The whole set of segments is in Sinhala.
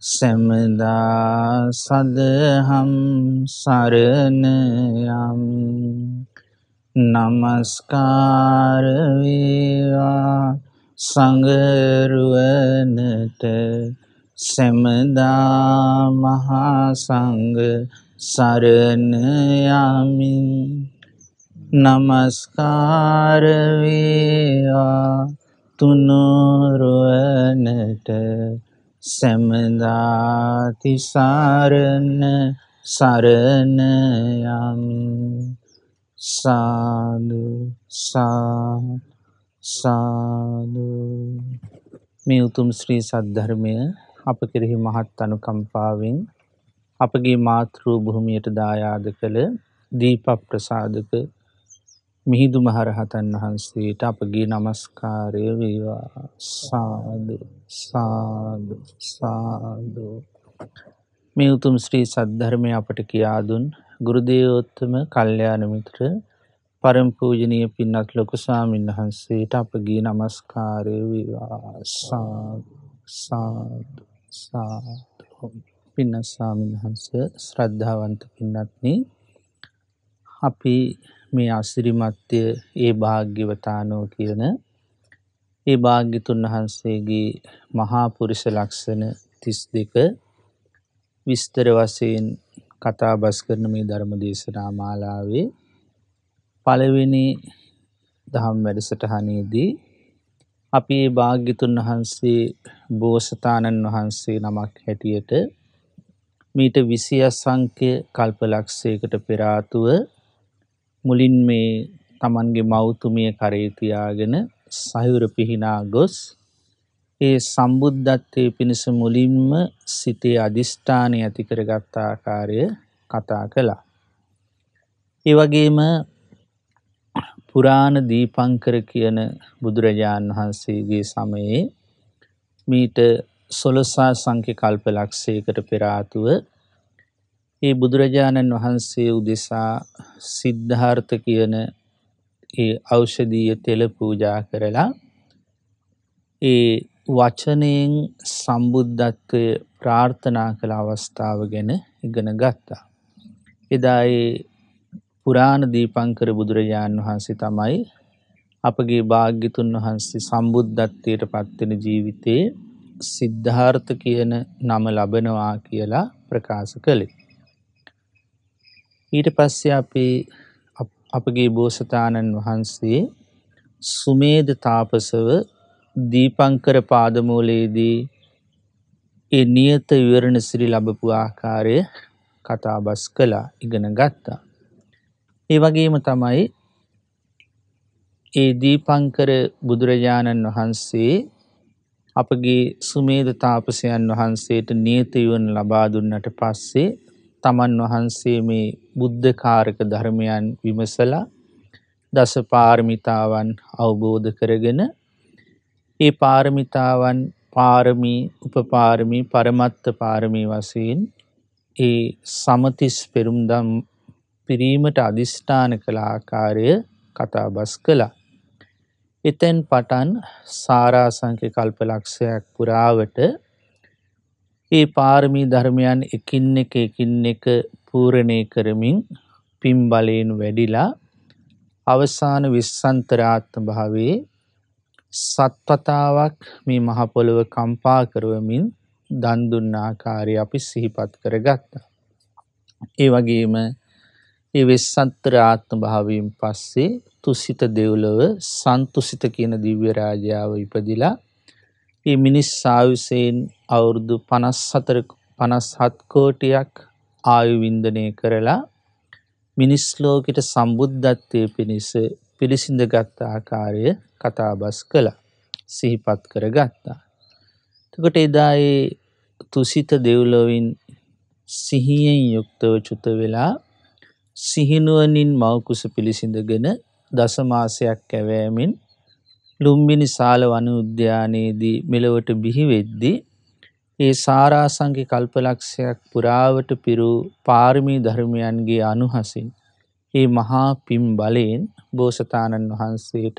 සැමදා සදහම් සරණයම් නමස්කාර වේවා සංගරුවනට සැමදා මහා සංඝ සරණ යමින් නමස්කාර වේවා තුනුරුවනට සැමදාති සාරණ සරණ යමි සාදු සාදු මේ උතුම් ශ්‍රී සද්ධර්මය අප කෙරෙහි මහත් අනුකම්පාවෙන් අපගේ මාතෘ භූමියට දායාද කළ දීප ප්‍රසාදක මිහිදු මහරහතන් වහන්සේට අපගේ නමස්කාරය වේවා සාදු සාදු සාදු මේ උතුම් ශ්‍රී සද්ධර්මය අපට කියාදුන් ගුරුදයෝත්තම කල්්‍යයාන මිත්‍ර පරම්පූජනය පින්නත් ලොකු සාමීන් වහන්සේට අපගේ නමස්කාරය වේවා සාදු සාදු සාදු පින්න සාමීන් වහන්ස ශ්‍රද්ධාවන්ත පින්නත්න අපි මේ අසිරිමත්්‍යය ඒ භාග්‍යවතානෝ කියන ඒ භාග්‍යතුන් වහන්සේගේ මහාපුරිස ලක්ෂණ තිස් දෙක විස්තර වසයෙන් කතාබස් කරන මේ ධර්ම දේශනා මාලාවේ පළවෙනි දහම් වැඩසටහනේදී අපි භාග්‍යතුන් වහන්සේ බෝසතාණන් වහන්සේ නමක් හැටියට මීට විසිය සංකය කල්පලක්ෂයකට පෙරාතුව මුලින් මේ තමන්ගේ මෞතුමිය කරේතියාගෙන සයුර පිහිනා ගොස් ඒ සම්බුද්ධත්වය පිණිස මුලින්ම සිතේ අධිෂ්ඨානය ඇතිකර ගත්තාකාරය කතා කළා. ඒවගේම පුරාණ දීපංකර කියන බුදුරජාණන් වහන්සේගේ සමයේ මීට සොලසා සංඛ්‍ය කල්ප ලක්ෂයකට පෙරාතුව ඒ බුදුරජාණන් වහන්සේ උදෙසා සිද්ධාර්ථ කියන ඒ අෞෂධීය තෙල පූජා කරලා ඒ වචනයෙන් සම්බුද්ධත්වය ප්‍රාර්ථනා කළ අවස්ථාව ගැන ඉගෙන ගත්තා. එදා ඒ පුරාණ දීපංකර බුදුරජාණන් වහන්සේ තමයි අපගේ භාග්‍යතුන් වහන්සේ සම්බුද්ධත්වයට පත්වෙන ජීවිතයේ සිද්ධාර්ථ කියන නම ලබනවා කියලා ප්‍රකාශ කළේ. ඊට පස්සේ අපේ අපගේ බෝසතාණන් වහන්සේ සුමේද තාපසව දීපංකර පාදමූලයේදී ඒ නියත විවරණ සිරි ලබපු ආකාරය කතාබස් කළා ඉගෙන ගත්තා. ඒ වගේම තමයි ඒ දීපංකර බුදුරජාණන් වහන්සේ අපගේ සුමේද තාපසයන් වහන්සේට නියත විවරණ ලබා දුන්නට පස්සේ තමන් වහන්සේ මේ බුද්ධකාරක ධර්මයන් විමසලා දස පාරමිතාවන් අවබෝධ කරගෙන ඒ පාරමිතාවන් පාරමී උපපාරමී පරමත්ත පාරමී වසයෙන් ඒ සමතිස් පෙරුම්දම් පිරීමට අධිෂ්ඨාන කළ ආකාරය කතාබස් කළා. එතැන් පටන් සාරාසංක කල්ප ලක්ෂයක් පුරාවට ඒ පාරමී ධර්මයන් එකින් එක එකින් එක පූරණය කරමින් පින් බලයෙන් වැඩිලා අවසාන විස්සන්තරාත්ම භාවයේ සත්වතාවක් මේ මහපොළොව කම්පා කරවමින් දන් දුන්න ආකාරය අපි සිහිපත් කරගත්තා. ඒ වගේම ඒ වෙස්සන්තර ආත්ම භාවයෙන් පස්සේ තුසිත දෙව්ලොව සන්තුසිත කියන දිව්‍ය රාජාව ඉපදිලා ඒ මිනිස් ආයුෂයෙන් අවුරුදු 54 57 කෝටියක් ආයුවින්දනය කරලා මිනිස්ලෝකට සම්බුද්ධත්වය පිණිස පිළිසිඳ ගත්ත ආකාරය කතාබස් කළ සිහිපත් කර ගත්තා. තකට එදායේ තුසිත දෙව්ලොවින් සිහියෙන් යුක්තව චුත වෙලා සිහිනුවනින් මවකුස පිළිසිඳගෙන දසමාසයක් ඇවෑමින් ලුම්බිනි සාල වන උද්‍යානයේදී මෙලවට බිහිවෙද්දී ඒ සාරාසංගි කල්පලක්ෂයක් පුරාවට පිරූ පාර්මී ධර්මයන්ගේ අනුහසින් ඒ මහා පිම් බලයෙන් බෝසතාණන් වහන්සේට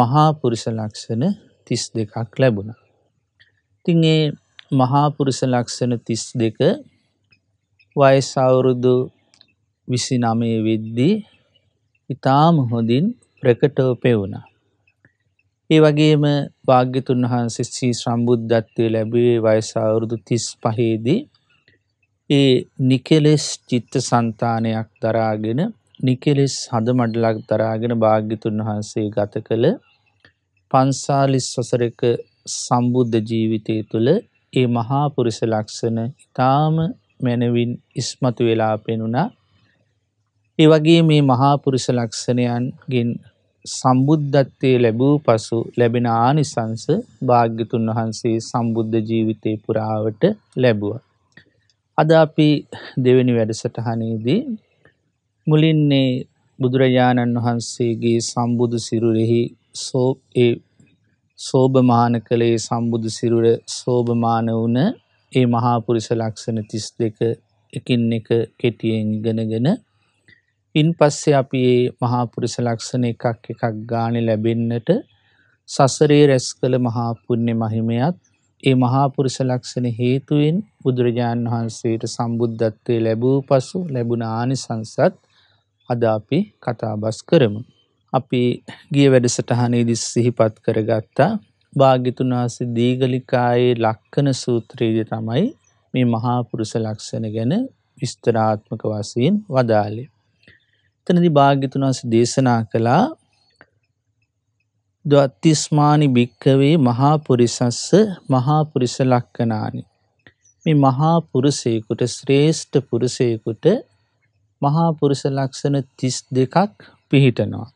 මහාපුරුෂ ලක්ෂණ තිස් දෙකක් ලැබුණ. තින් ඒ මහාපුරුෂ ලක්ෂණ තිස් දෙක වයස් අවුරුදු විසි නමේ වෙද්දී ඉතාම හොඳින් ප්‍රකටව පෙවුණා. ඒ වගේම භාග්‍යතුන් වහන්සේ ශ්‍රී සම්බුද්ධත්වය ලැබේ වයසවුරුදු තිස් පහේදී ඒ නිකෙලෙස් චිත්ත සන්තානයක් දරාගෙන නිකෙලෙස් හඳ මඩලක් දරාගෙන භාග්‍යතුන් වහන්සේ ගත කළ පන්සාලිස් සොසරක සම්බුද්ධ ජීවිතය තුළ ඒ මහාපුරිස ලක්ෂණ ඉතාම මැනවින් ඉස්මතු වෙලා පෙනුණා ඒ වගේ මේ මහාපුරිස ලක්ෂණයන්ගෙන් සම්බුද්ධත්වය ලැබූ පසු ලැබෙන ආනිසංස භාග්‍යතුන් වහන්සේ සම්බුද්ධ ජීවිතය පුරාවට ලැබුව. අද අපි දෙවැනි වැඩසටහනේදී මුලින්නේ බුදුරජාණන් වහන්සේගේ සම්බුදු සිරුරෙහි සෝ ඒ සෝභමාන කළේ සම්බුදු සිරුර සෝභමාන වුන ඒ මහාපුරිස ලක්ෂණ තිස් දෙක එකින් එක කෙටියෙන් ඉගෙනගෙන ඉන් පස්සේ අපි ඒ මහාපුරිස ලක්ෂණ එකක් එකක් ගානෙ ලැබෙන්නට සසරේ රැස් කළ මහාපුුණ්‍ය මහිමයත් ඒ මහාපුරිස ලක්ෂණ හේතුවෙන් බුදුරජාණන් වහන්සේට සම්බුද්ධත්වය ලැබූ පසු ලැබුණ ආනිසංසත් අදාපි කතාබස් කරමු. අපි ගිය වැඩසටහනේදිස් සිහිපත් කරගත්තා භාගිතුනාසි දීගලිකායේ ලක්කන සූත්‍රයේද තමයි මේ මහාපුරුස ලක්ෂණ ගැන විස්තරාත්මක වසයෙන් වදාලේ. එතනදි භාග්‍යතුන් වහන්සේ දේශනා කළා දත්තිස්මානි භික්කවේ මහාපුරිසස්ස මහාපුරිස ලක්කනානි. මේ මහාපුරුසයකුට ශ්‍රේෂ්ඨ පුරුසයකුට මහාපුරුස ලක්ෂණ තිස් දෙකක් පිහිටනවා.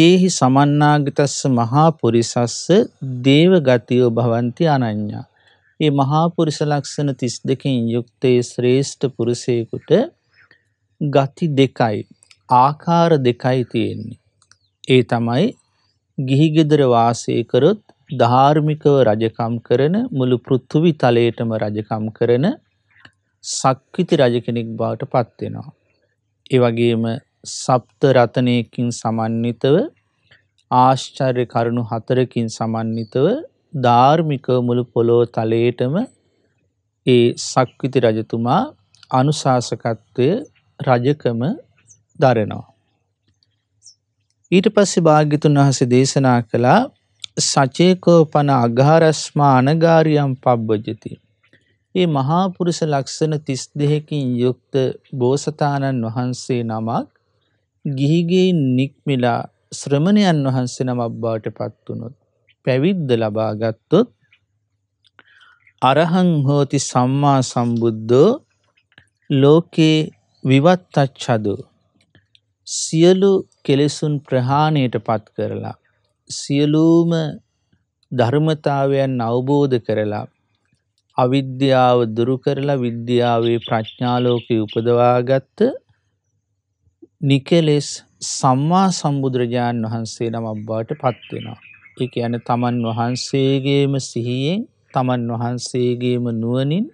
ඒහි සමන්නාගතස්ස මහාපුරිසස්ස දේව ගතියෝ භවන්ති අනඥ්ඥා. ඒ මහාපුරිස ලක්ෂණ තිස් දෙකින් යුක්තයේ ශ්‍රේෂ්ඨ පුරුසයකුට ගති දෙකයි ආකාර දෙකයි තියෙන්නේ. ඒ තමයි ගිහිගෙදර වාසය කරොත් ධාර්මිකව රජකම් කරන මුළු පෘථුවි තලයටම රජකම් කරන සක්විති රජ කෙනෙක් බවට පත්වෙනවා. එවගේම සප්ත රතනයකින් සමන්විතව ආශ්චර්ය කරුණු හතරකින් සමන්විතව ධාර්මික මුළු පොලෝ තලයටම ඒ සක්විති රජතුමා අනුශාසකත්වය රජකම දරනවා. ඊට පස්සේ භාග්‍යතුන් වහන්සේ දේශනා කළා සචේකෝපන අගාරස්මා අනගාරියම් පබ්බජති. ඒ මහා පුරුෂ ලක්ෂණ 32කින් යුක්ත බෝසතාණන් වහන්සේ නමක් ගිහිගේ නික්මිලා ශ්‍රමණයන් වහන්සේ නමක් බවට පත් වුණොත් පැවිද්ද ලබා ගත්තොත් අරහං හෝති සම්මා සම්බුද්ධෝ ලෝකේ විවත්තච්ඡදු සියලු කෙලෙසුන් ප්‍රහාණයට පත් කරලා සියලූම ධර්මතාවයන් අවබෝධ කරලා අවිද්‍යාව දුරු කරලා විද්‍යාවේ ප්‍රඥාලෝකයේ උපදවාගත්ත නිකෙලෙස් සම්මා සම්බුදුරජාණන් වහන්සේ නමක් බවට පත්වෙනවා. ඒ කියන්නේ තමන් වහන්සේගේම සිහියෙන් තමන් වහන්සේගේම නුවණින්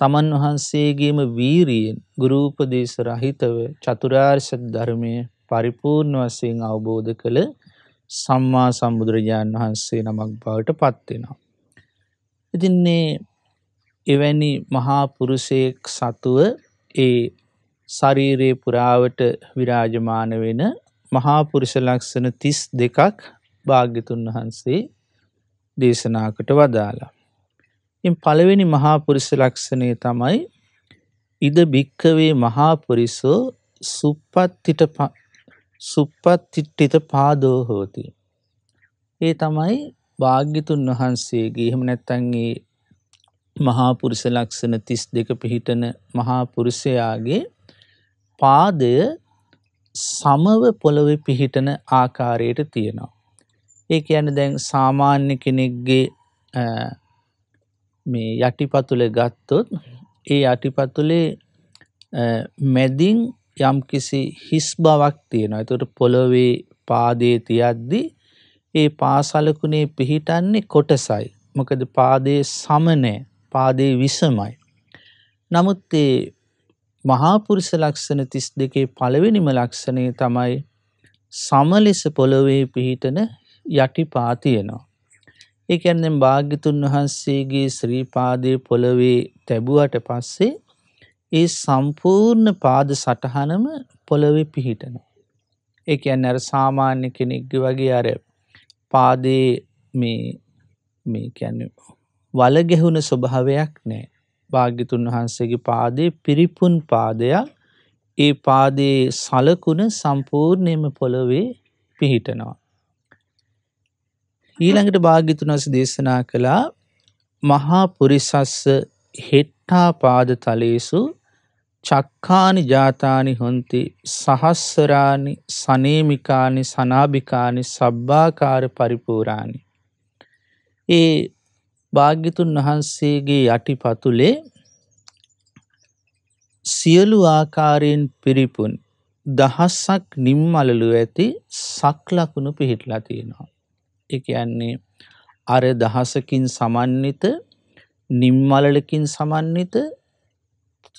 තමන් වහන්සේගේම වීරීෙන් ගුරූපදේශ රහිතව චතුරාර්ශ ධර්මය පරිපූර්ණ වසයෙන් අවබෝධ කළ සම්මා සම්බුදුරජාණන් වහන්සේ නමක් බවට පත්වෙනවා. ඉතින්නේ එවැනි මහාපුරුෂයෙක් සතුව ඒ ශරීරයේ පුරාවට විරාජමාන වෙන මහාපුරුෂ ලක්ෂණ තිස් දෙකක් භාග්‍යතුන් වහන්සේ දේශනාකට වදාලා. පළවෙනි මහාපුරිස ලක්ෂණය තමයි ඉද භික්කවේ මහාපුරිසෝ සුප්පත්තිට සුප්පත්තිට්ටිත පාදෝ හෝති. ඒ තමයි භාග්‍යතුන් වහන්සේගේ එහෙම නැත්තන්ගේ මහාපුරුස ලක්ෂණ තිස් දෙක පිහිටන මහාපුරුෂයාගේ පාදය සමව පොළොව පිහිටන ආකාරයට තියෙනවා. ඒ ඇන දැන් සාමාන්‍ය කෙනෙක්ගේ මේ යටිපතුල ගත්තොත් ඒ යටිපතුලේ මැදින් යම්කිසි හිස් බවක් තියෙනවා එතුට පොළොවේ පාදේ තියද්දි ඒ පාසලකුණේ පිහිටන්නේ කොටසයි මොකද පාදේ සමනය පාදේ විසමයි. නමුත් ඒ මහාපුරුෂ ලක්ෂණ තිස් දෙකේ පළවෙනිම ලක්ෂණය තමයි සමලෙස පොළොවේ පිහිටන යටි පාතියනවා. ඒ කියන්නේ භාග්‍යතුන් වහන්සේගේ ශ්‍රී පාදයේ පොළවේ තැබුවට පස්සේ ඒ සම්පූර්ණ පාද සටහනම පොළවේ පිහිටනවා. ඒ කියන්නේ අර සාමාන්‍ය කෙනෙක්ගේ වගේ අර පාදයේ මේ මේ කියන්නේ වලගැහුණ ස්වභාවයක් නෑ. භාග්‍යතුන් වහන්සේගේ පාදේ පිරිපුන් පාදයක් ඒ පාදයේ සලකුණ සම්පූර්ණයම පොළොවේ පිහිටනවා. ඊළඟට භාගිතුනස දේශනා කළා මහා පුරිසස්ස හෙට්ටා පාද තලේසු චක්කානි ජාතානි හොන්ති සහස්සරානි සනේමිකානි සනාභිකානි සබ්බාකාර පරිපූරාණි. ඒ භාග්‍යතුන් වහන්සේගේ යටිපතුලේ සියලු ආකාරයෙන් පිරිපුන් දහස්සක් නිම්මලලු ඇති සක්ලකුණු පිහිටලා තියෙනවා. එකයන්නේ අර දහසකින් සමන්විත නිම්මලලකින් සමන්විත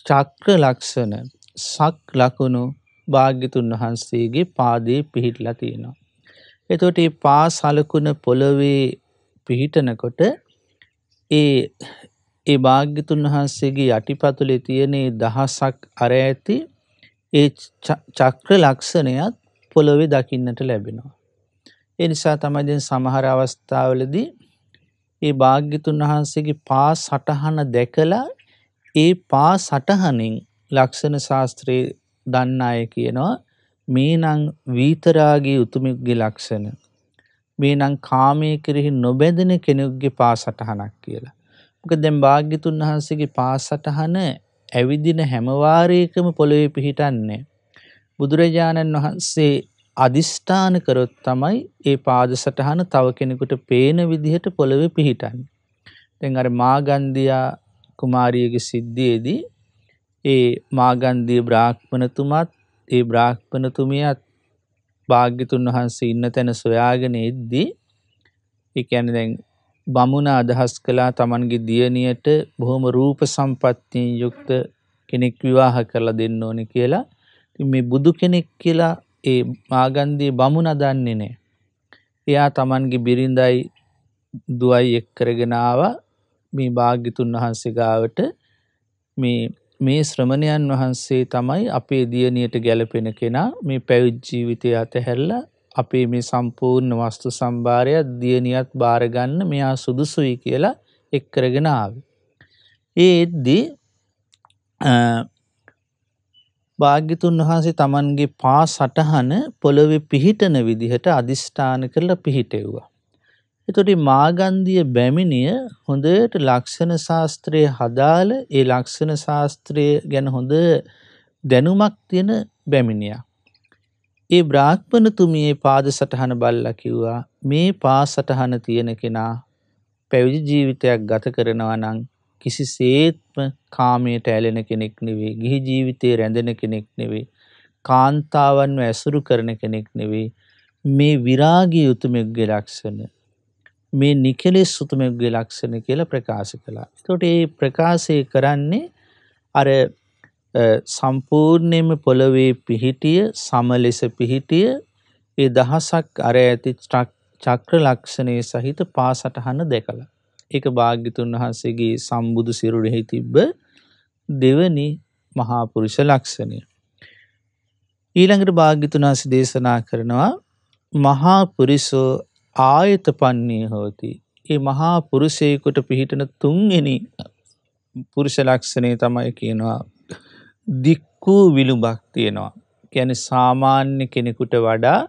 චක්‍ර ලක්ෂණ සක් ලකුණු භාග්‍යතුන් වහන්සේගේ පාදයේ පිහිටලා තියෙනවා. එතොට ඒ පා සලකුණ පොළොවේ පිහිටනකොට ඒ ඒ භාග්‍යතුන් වහන්සේගේ යටිපතුලේ තියනේ දහසක් අර ඇති ඒ චක්‍ර ලක්ෂණයත් පොළොවේ දකින්නට ලැබෙනවා. ඒ නිසා තමයි දැන් සමහර අවස්ථාවලදී ඒ භාග්‍යතුන් වහන්සේගේ පා සටහන දැකලා ඒ පා සටහනින් ලක්ෂණ ශාස්ත්‍රයේ දන්න අය කියනවා මේනම් වීතරාගේ උතුමෙක්ගේ ලක්ෂණ මේනම් කාමය කෙරෙහි නොබැඳෙන කෙනෙකුගේ පා සටහනක් කියලා. මොකද දැන් භාග්‍යතුන් වහන්සේගේ පා සටහන ඇවිදින හැම වාරයකම පොළවේ පිහිටන්නේ. බුදුරජාණන් වහන්සේ අදිෂ්ඨාන කරොත් තමයි ඒ පාද සටහන තව කෙනෙකුට පේන විදිහට පොළොවේ පිහිටන්. තැන් අර මාගන්දයා කුමාරියගේ සිද්ධියේදී ඒ මාගන්දී බ්‍රාක්්මණතුමත් ඒ බ්‍රාක්්පනතුමියත් භාග්‍යතුන් වහන්සේ ඉන්න තැන සොයාගෙන එද්දී එකැන දැන් බමුණ අදහස් කලා තමන්ගේ දියණියට බොහොම රූප සම්පත්තියෙන් යුක්ත කෙනෙක් විවාහ කරලා දෙන්න ඕනි කියලා මේ බුදු කෙනෙක් කියලා ඒ මාගන්දී බමුණ දන්නේ නෑ. එයා තමන්ගේ බිරිඳයි දුවයි එක් කරගෙනාව මේ භාග්‍යතුන් වහන්සේ ගාවට මේ මේ ශ්‍රමණයන් වහන්සේ තමයි අපේ දියණියට ගැලපෙන කෙනා මේ පැවිජ්ජීවිතය අතහැරල අපේ මේ සම්පූර්ණ වස්තු සම්භාරයක් දියණියත් භාරගන්න මෙයා සුදුසුයි කියලා එක් කරගෙන ආව. ඒ එද්දී භාග්‍යතුන් වහන්සේ තමන්ගේ පා සටහන පොළොවෙ පිහිටන විදිහට අධිෂ්ඨාන කරලා පිහිටෙව්වා. එතොට මාගන්දිය බැමිණිය හොඳට ලක්ෂණ ශාස්ත්‍රය හදාල ඒ ලක්ෂණ ශාස්ත්‍රය ගැන හොඳ දැනුමක් තියෙන බැමිණිය. ඒ බ්‍රාත්්පනතුමියේ පාද සටහන බල්ල කිව්වා මේ පා සටහන තියෙන කෙනා පැවිදි ජීවිතයක් ගත කරනවා නං කිසිසේත්ම කාමයට ඇලෙන කෙනෙක් නෙවේ ගිහි ජීවිතය රැඳෙන කෙනෙක් නෙවේ කාන්තාවන්ව ඇසුරු කරන කෙනෙක් නෙවේ මේ විරාගී යුතුමෙක්ගේ ලක්ෂණ මේ නිකෙලෙස් සුතුමෙක්ගේ ලක්ෂණ කියලා ප්‍රකාශ කළා. තොට ඒ ප්‍රකාශය කරන්නේ අර සම්පූර්ණයම පොළොවේ පිහිටිය සමලෙස පිහිටිය ඒ දහසක් අර ඇති චක්‍ර ලක්ෂණය සහිත පාසටහන දෙකලා. එක භාග්‍යතුන් වහන්සේගේ සම්බුදු සිරුරෙහි තිබ්බ දෙවනි මහාපුරුෂ ලක්ෂණය. ඊළඟට භාග්‍යතුනාස දේශනා කරනවා මහාපුරිසෝ ආයත පන්නේ හෝති. ඒ මහාපුරුෂයකුට පිහිටන තුන්ගෙන පුරුෂ ලක්ෂණය තමයි කියනවා දික්කූ විලුබක් තියෙනවා. ගැන සාමාන්‍ය කෙනෙකුට වඩා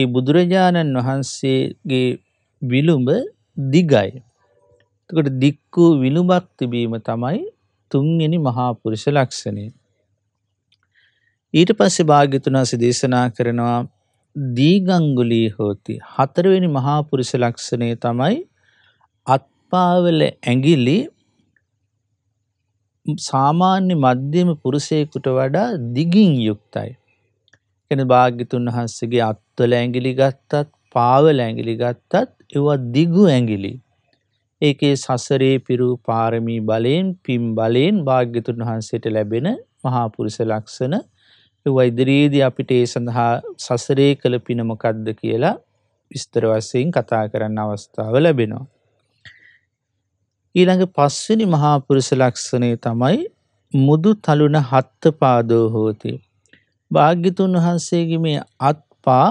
ඒ බුදුරජාණන් වහන්සේගේ විලුඹ දිගයි. එතකොට දික් වූ විනුබක් තිබීම තමයි තුන්වෙනි මහා පුරුෂ ලක්ෂණය. ඊට පස්සේ භාග්‍යතුන් වහන්සේ දේශනා කරනවා දීගංගුලී හෝති හතරවෙනි මහා පුරුෂ ලක්ෂණය තමයි අත්පාවල ඇඟිලි සාමාන්‍ය මධ්‍යම පුරුෂයෙකුට වඩා දිගින් යුක්තයි. එන භාග්‍යතුන් වහන්සේගේ අත්වල ඇඟිලි ගත්තත් පාවල ඇඟිලි ගත්තත් ඒවා දිගු ඇඟිලි. ඒකේ සසරේ පිරූ පාරමී බලයෙන් පිම් බලයෙන් භාග්‍යතුන් වහන්සේට ලැබෙන මහාපුරිස ලක්ෂණ වෛදිරීදී අපිට ඒ සඳහා සසරේ කළ පිනමකක්ද කියලා විස්තර වස්සයෙන් කතා කරන්න අවස්ථාව ලැබෙනවා. ඊළඟ පස්වනි මහාපුරුස ලක්ෂණය තමයි මුදු තලුන හත්ත පාදෝ හෝති. භාග්‍යතුන් වහන්සේගේ මේ අත්පා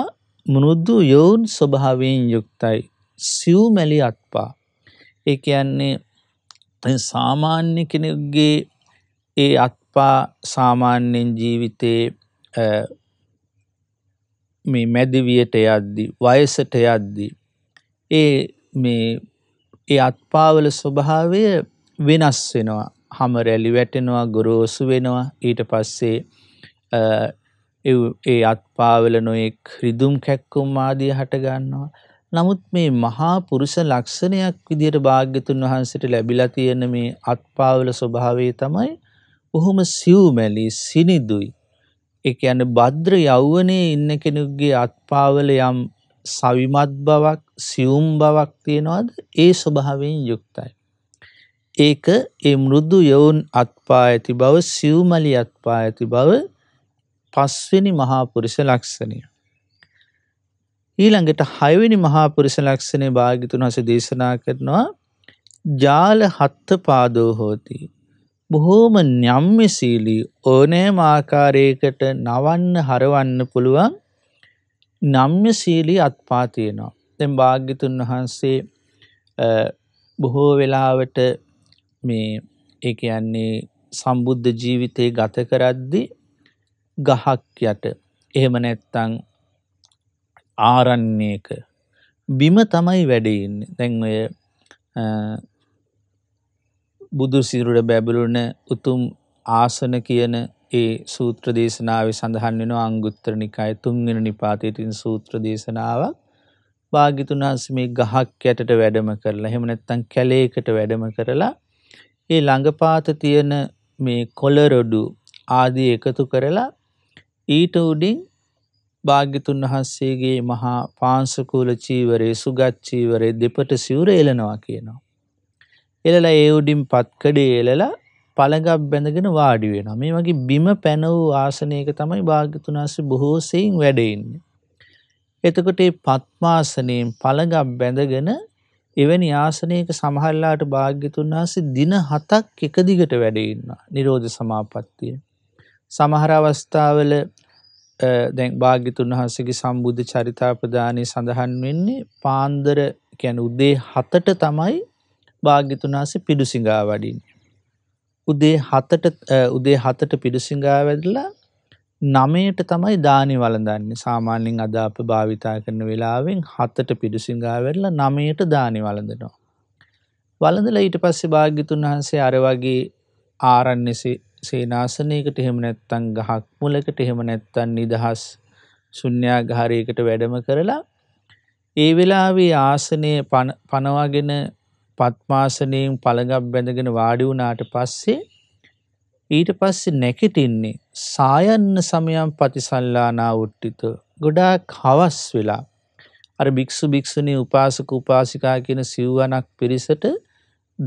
මුනුද්දු යෝන් ස්වභාවයෙන් යුක්තයි. සිව්මැලි අත්පා. ඒ කියන්නේ සාමාන්‍ය කෙනෙක්ගේ ඒ අත්පා සාමාන්‍යෙන් ජීවිතයේ මේ මැදිවියට යද්දි වයසට යද්දි ඒ මේ ඒ අත්පාවල ස්වභාවය වෙනස් වෙනවා හම රැලි වැටෙනවා ගොරෝසු වෙනවා ඊට පස්සේ ඒ අත්පාවල නොයෙක් රිදුම් කැක්කුම් ආදිය හටගන්නවා නමුත් මේ මහා පුරුෂ ලක්ෂණයක් විදිහට භාග්‍යතුන් වහන්සේට ලැබිලා තියෙන මේ අත්පාවල ස්වභාවය තමයි බොහොම සිව්මැලි සිනිදුයි. ඒ කියන්නේ භද්‍ර යෞවනයේ ඉන්න කෙනෙකුගේ අත්පාවල යම් සවිමත් බවක්, සියුම් බවක් තියනවාද? ඒ ස්වභාවයෙන් යුක්තයි. ඒක ඒ මෘදු යෞවන අත්පා ඇති බව, සිව්මැලි අත්පා ඇති බව පස්වෙනි මහා පුරුෂ ලක්ෂණය. ඊළඟට හයවෙනි මහාපුරිස ලක්ෂණය භාගිතුන් හස දේශනා කරනවා ජාල හත්ත පාදෝ හෝති. බොහෝම ඥම්මසීලී ඕනෑම ආකාරයකට නවන්න හරවන්න පුළුවන් නම්්‍යශීලී අත්පා තියෙනවා. තැම් භාග්‍යතුන් වහන්සේ බොහෝ වෙලාවට මේ ඒ යන්නේ සම්බුද්ධ ජීවිතය ගත කරද්දි ගහක් යට එහෙම නැත්තං ආරන්නේක බිම තමයි වැඩයින්න දැන් ඔය බුදුසිරුට බැබලුන උතුම් ආසන කියන ඒ සූත්‍ර දේශනාව සඳහන් වෙන අංගුත්තර නිකාය තුන්ගෙන නිපාතයටන් සූත්‍ර දේශනාව භාගිතුනාස මේ ගහක් ඇටට වැඩම කරලා හෙමනැත්තන් කැලේකට වැඩම කරලා ඒ ළඟපාත තියෙන මේ කොලරොඩු ආදී එකතු කරලා ඊට උඩින් භාග්‍යතුන් වහන්සේගේ මහා පාන්සකූල චීවරේ සුගච්චීවරේ දෙපට සිවුර එලනවා කියනවා. එලලා ඒ උඩින් පත්කඩේ එලලා පළඟක් බැඳගෙන වාඩි වෙන මේ වගේ බිම පැනවූ ආසනයක තමයි භාග්‍යතුනාස බොහෝසයින් වැඩඉන්න. එතකොට පත්මාසනයෙන් පළඟක් බැඳගෙන එවැනි ආසනයක සමහල්ලාට භාග්‍යතුන් වහසේ දින හතක් එකදිගට වැඩඉන්න නිරෝධ සමාපත්තිය. සමහර අවස්ථාවල දැන් භාගිතුන් වහන්සගේ සම්බුද්ධ චරිතාපදානය සඳහන් වෙන්නේ පාන්දර කැන උදේ හතට තමයි භාගිතුනාස පිඩුසිංගා වඩින්. උදේ හතට උදේ හතට පිඩුසිංගා වැදලා නමයට තමයි දානි වලදන්න සාමාන්‍යෙන් අද අප භාවිතා කරන වෙලාවෙන් හත්තට පිඩුසිංගා වෙරලා නමයට දානි වලඳනවා. වලඳල ඊට පස්සේ භාග්‍යතුන් වහන්සේ අර වගේ ආරන්නසි සේනාසනයකට එහෙම නැත්තං ගහක් මුලකට එහෙම නැත්තන් නිදහස් සුඥ්ඥාගාරයකට වැඩම කරලා ඒ වෙලාවේ ආසනය පනවාගෙන පත්මාසනයෙන් පළගක් බැඳගෙන වාඩි වුණාට පස්සේ ඊට පස්සේ නැකෙටින්නේ සායන්න සමයම් පතිසල්ලානා උට්ටිත ගොඩා හවස් වෙලා අර භික්‍ෂු භික්‍ෂුණී උපාසක උපාසිකා කියෙන සිව්වනක් පිරිසට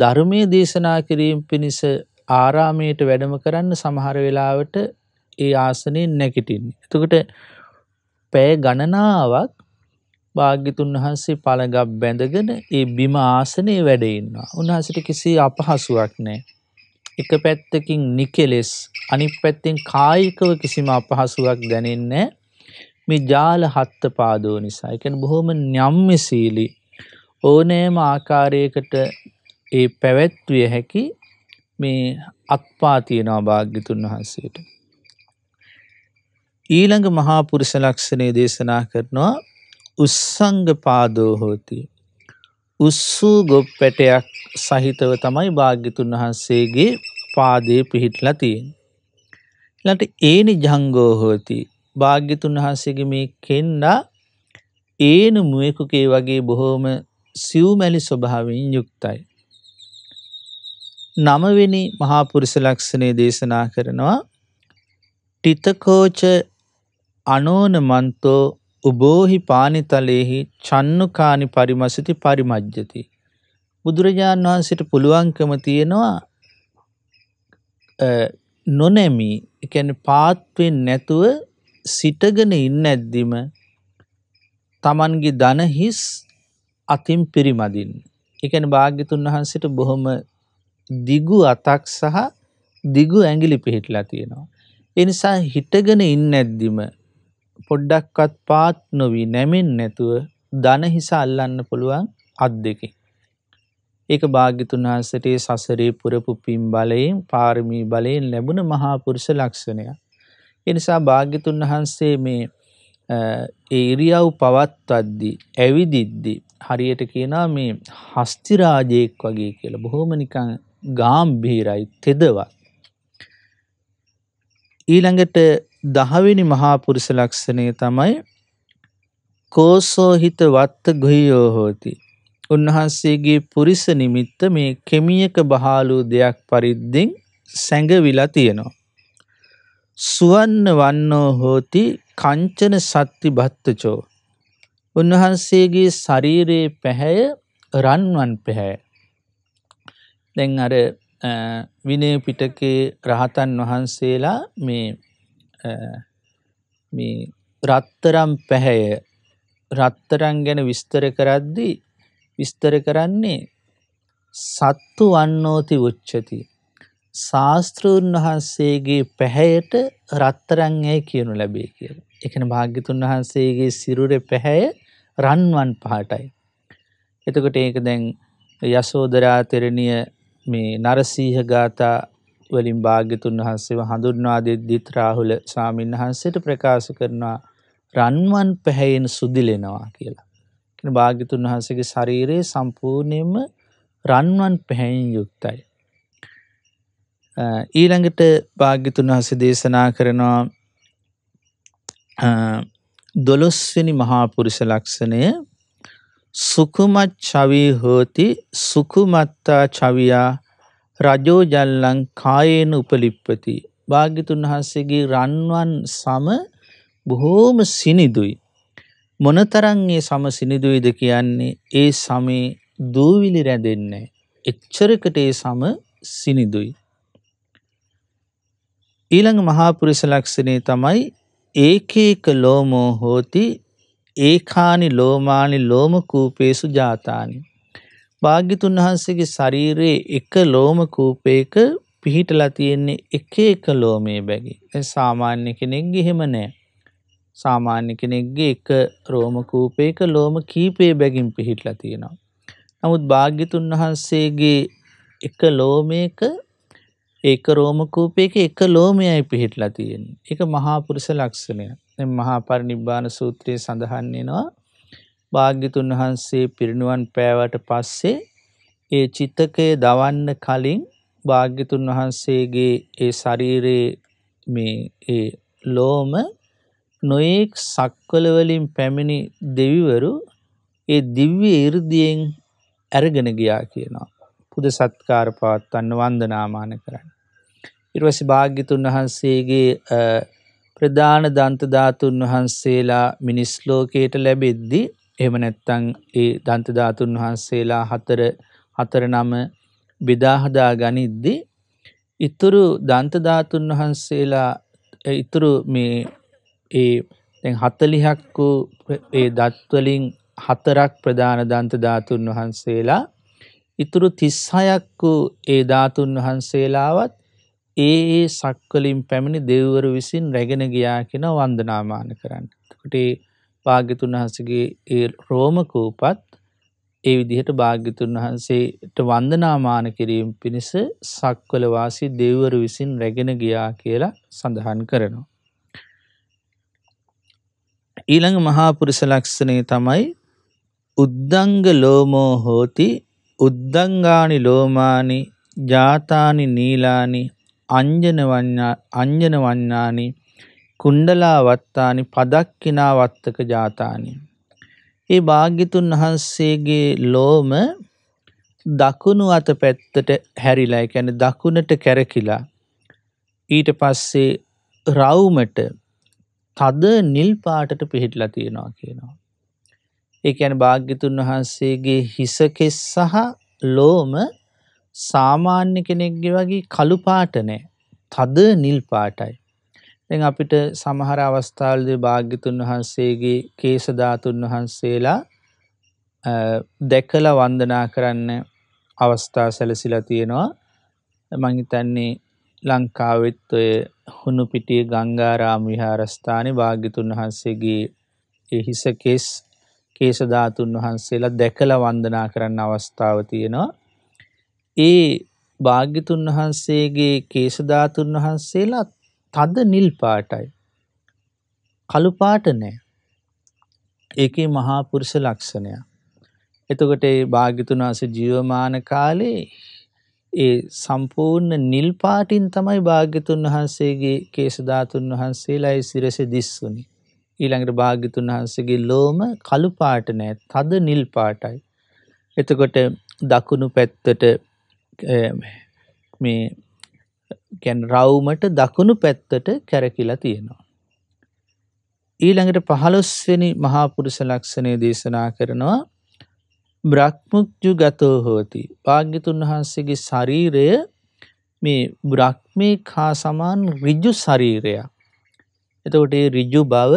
ධර්මය දේශනා කිරීම පිණිස ආරාමයට වැඩම කරන්න සමහර වෙලාවට ඒ ආසනයෙන් නැකිටින්. එතකට පැය ගණනාවක් භාග්‍යතුන් වහන්සේ පළගක් බැඳගෙන ඒ බිම ආසනය වැඩඉන්නවා. උන්හසට කිසි අපහසුවක් නෑ. එක පැත්තකින් නිකෙලෙස් අනි පැත්තෙන් කායිකව කිසිම අපහසුවක් දැනෙන්නේ මේ ජාල හත්ත පාදෝ නිසා එකන බොහොම ඥම්ම සීලි ඕනෑම ආකාරයකට ඒ පැවැත්විය හැකි මේ අත්පා තියෙනවා භාග්‍යතුන් වහන්සේට. ඊළඟ මහාපුරුෂ ලක්ෂණය දේශනා කරනවා උස්සංග පාදෝ හෝතිය. උස්සූ ගොප් පැටයක් සහිතව තමයි භාග්‍යතුන් වහන්සේගේ පාදය පිහිටලා තියෙන්. ලට ඒනි ජංගෝහෝති භාග්‍යතුන් වහන්සේගේ මේ කෙන්ඩා ඒන මුවෙකුකේ වගේ බොහෝම සිව්මැලි ස්වභාවෙන් යුක්තයි. නමවෙනි මහාපුරුෂ ලක්ෂණය දේශනා කරනවා ටිතකෝච අනෝන මන්තෝ උබෝහි පානිතලයෙහි චන්නුකානි පරිමසති පරිමජ්ජති. බුදුරජාණන් වහන්සට පුළුවන්කම තියෙනවා නොනැමී එකැන පාත්වෙන් නැතුව සිටගෙන ඉන්න ඇද්දිම තමන්ගේ දනහිස් අතින් පිරිමදින්. එකන භාග්‍යතුන් වහන්සට බොහොම දිගු අතක් සහ දිගු ඇගිලි පිහිටලා තියෙනවා. එනිසා හිටගෙන ඉන්න ඇද්දිම පොඩ්ඩක්වත් පාත් නොවී නැමෙන් නැතුව දනහිසා අල්ලන්න පුළුවන් අත් දෙකින්. ඒක භාගිතුන් වහන්සටේ සසරේ පුරපු පිම් බලයෙන් පාර්මී බලයෙන් ලැබුණ මහාපුරුෂ ලක්ෂණය. එනිසා භාගිතුන් වහන්සේ මේ ඒරියව් පවත්වද්දි ඇවිදිද්දි හරියට කියනා මේ හස්තිරාජයෙක් වගේ කියලා බොහෝම නිකං ගාම්භීරයි තෙදවත්. ඊළඟට දහවිනි මහාපුරුෂ ලක්ෂණය තමයි කෝසෝහිත වත්ත ගොහියෝ හෝති. උන්වහන්සේගේ පුරිස නිමිත්ත මේ කෙමියක බහාලූ දෙයක් පරිද්දෙන් සැඟවිලා තියෙනවා. සුවන්න වන්නෝ හෝති කංචන සත්ති භත්තචෝ. උන්වහන්සේගේ ශරීරයේ පැහැය රන්වන් පැහැ. දැන් අර විනය පිටකේ රහතන් වහන්සේලා මේ රත්තරම් පැහැය රත්තරන් ගැන විස්තර කරද්දි විස්තර කරන්නේ සත්තු වන්නෝති උච්චති. ශාස්තෘන් වහන්සේගේ පැහැයට රත්තරංයයි කියනු ලැබේ කිය. එකන භාග්‍යතුන් වහන්සේගේ සිරුර පැහැය රන්වන් පහටයි. එතකොට ඒක දැන් යසෝදරාතෙරණිය මේ නරසීහ ගාථා වලින් භාග්‍යතුන් වහන්සේව හඳුන්වා දෙද්දිත් රාහුල ස්වාමීන් වහන්සේට ප්‍රකාශ කරනවා රන්වන් පැහැයෙන් සුදිලෙනවා කියලා. කියන භාග්‍යතුන් වහන්සේගේ ශරීරයේ සම්පූර්ණයෙන්ම රන්වන් පැහැයෙන් යුක්තයි. ඊළඟට භාග්‍යතුන් වහසේ දේශනා කරනවා දොළොස්වනි මහාපුරුෂ ලක්ෂණය සුකුමච්චවී හෝති සුකුමත්තා චවියා රජෝජල්ලං කායේන උපලිප්පති. භාග්‍යතුන් වහන්සේගේ රන්වන් සම බොහෝම සිනිදුයි. මොනතරන්ගේ සම සිනිදුයිද කියන්නේ ඒ සමේ දූවිලි රැඳෙන්නේ. එච්චරකට ඒ සම සිනිදුයි. ඊළඟ මහාපුරිස ලක්ෂණය තමයි ඒකේක ලෝමෝ හෝති ඒකානි ලෝමානි ලෝම කූපේසු ජාතානි. භාග්‍යතුන් වහන්සේගේ ශරීරයේ එක ලෝම කූපයක පිහිටලා තියෙන්නේ එක එක ලෝමේ බැගේ සාමාන්‍ය කෙනෙක් ගිහෙම නෑ. සාමාන්‍ය කෙනෙක්ගේ එක රෝමකූපයක ලෝම කීපේ බැගින් පිහිටලා තියෙනවා. නමුත් භාග්‍යතුන් වහන්සේගේ එක ලෝමයක ඒක රෝමකූපයක එක ලෝමයයි පිහිටලා තියෙන. එක මහාපුරුෂ ලක්ෂණයක්. මහා පරිනිබ්බාන සූත්‍රයේ සඳහන්නෙනවා භාග්‍යතුන් වහන්සේ පිරිණුවන් පෑවට පස්සේ ඒ චිතකය දවන්න කලින් භාග්‍යතුන් වහන්සේගේ ඒ ශරීරයේ මේ ඒ ලෝම නොයෙක් සක්වලවලින් පැමිණි දෙවිවරු ඒ දිව්‍ය ඉරදියෙන් ඇරගෙන ගියා කියනවා. පුද සත්කාර පවත්වන්න වන්දනාමාන කරන්න. ඉරවසි භාග්‍යතුන් වහන්සේගේ ප්‍රධාන දන්ත ධාතුන් වහන්සේලා මිනිස් ලෝකයට ලැබෙද්දී එහෙම නැත්නම් ඒ දන්ත ධාතුන් වහන්සේලා හතර හතර නම බෙදා හදා ගනිද්දී ඉතුරු දන්ත ධාතුන් වහන්සේලා ඉතුරු මේ ඒ දැන් 40ක් වූ ඒ දත් වලින් හතරක් ප්‍රධාන දන්ත ධාතුන් වහන්සේලා ඉතුරු 36ක් වූ ඒ ධාතුන් වහන්සේලාවත් ඒ ඒ සක්වලින් පැමිණි දෙව්වරු විසින් රැගෙන ගියා කෙන වන්දනාමාන කරන්න. තකටේ භාග්‍යතුන් වහසගේ ඒ රෝමකූපත් ඒ විදිහට භාග්‍යතුන් වහන්සේට වන්දනාමාන කිරීම පිණිස සක්වලවාසි දෙව්වරු විසින් රැගෙන ගියා කියලා සඳහන් කරනවා. ඊළඟ මහාපුරුෂ ලක්ෂණය තමයි උද්දංග ලෝමෝ හෝති උද්දංගානි ලෝමානි ජාතානි නීලානි අංජන අංජන වන්නානි කුණ්ඩලා වත්තානි පදක්කිනා වත්තක ජාතානි. ඒ භාග්‍යතුන් වහන්සේගේ ලෝම දකුණු අත පැත්තට හැරිලා එකැන දකුණට කැරකිලා. ඊට පස්සේ රවුමට තද නිල්පාටට පිහිටලා තියෙනවා කියනවා. ඒ ඇන භාග්‍යතුන් වහන්සේගේ හිසකෙස් සහ ලෝම සාමාන්‍ය කෙනෙක්ගේ වගේ කළු පාට නෑ. තද නිල් පාටයි. දැන් අපිට සමහර අවස්ථාවලදී භාග්‍යතුන් වහන්සේගේ කේශ ධාතුන් වහන්සේලා දැකලා වන්දනා කරන්න අවස්ථා සැලසිලා තියෙනවා. මං හිතන්නේ ලංකාවෙත් ඔය හුණුපිටිය ගංගාරාම විහාරස්ථානයේ භාග්‍යතුන් වහන්සේගේ ඒ හිස කේස් කේශ ධාතුන් වහන්සේලා දැකලා වන්දනා කරන්න අවස්ථාව තියෙනවා. ඒ භාග්‍යතුන් වහන්සේගේ කේශධාතුන් වහන්සේලා තද නිල් පාටයි. කළු පාට නෑ. ඒකේ මහා පුරුෂ ලක්ෂණය. එතකොට ඒ භාග්‍යතුන් වහන්සේ ජීවමාන කාලේ ඒ සම්පූර්ණ නිල් පාටින් තමයි භාග්‍යතුන් වහන්සේගේ කේශධාතුන් වහන්සේලා ඒ සිරසේ දිස්සුනේ. ඊළඟට භාග්‍යතුන් වහන්සේගේ ලෝම කළු පාට නෑ තද නිල් පාටයි. එතකොට දකුණු පැත්තට මේ ගැන් රවුමට දකුණු පැත්තට කැරකිලා තියෙනවා. ඊළඟට පහළොස්වෙනි මහාපුරුෂ ලක්ෂණය දේශනා කරනවා බ්‍රක්මුක්ජු ගතෝ හෝති පාග්‍යතුන් වහන්සේගේ ශරීරය මේ බ්‍රක්්මය කා සමාන් රිජු ශරීරයක්. එතකොට රිජු බව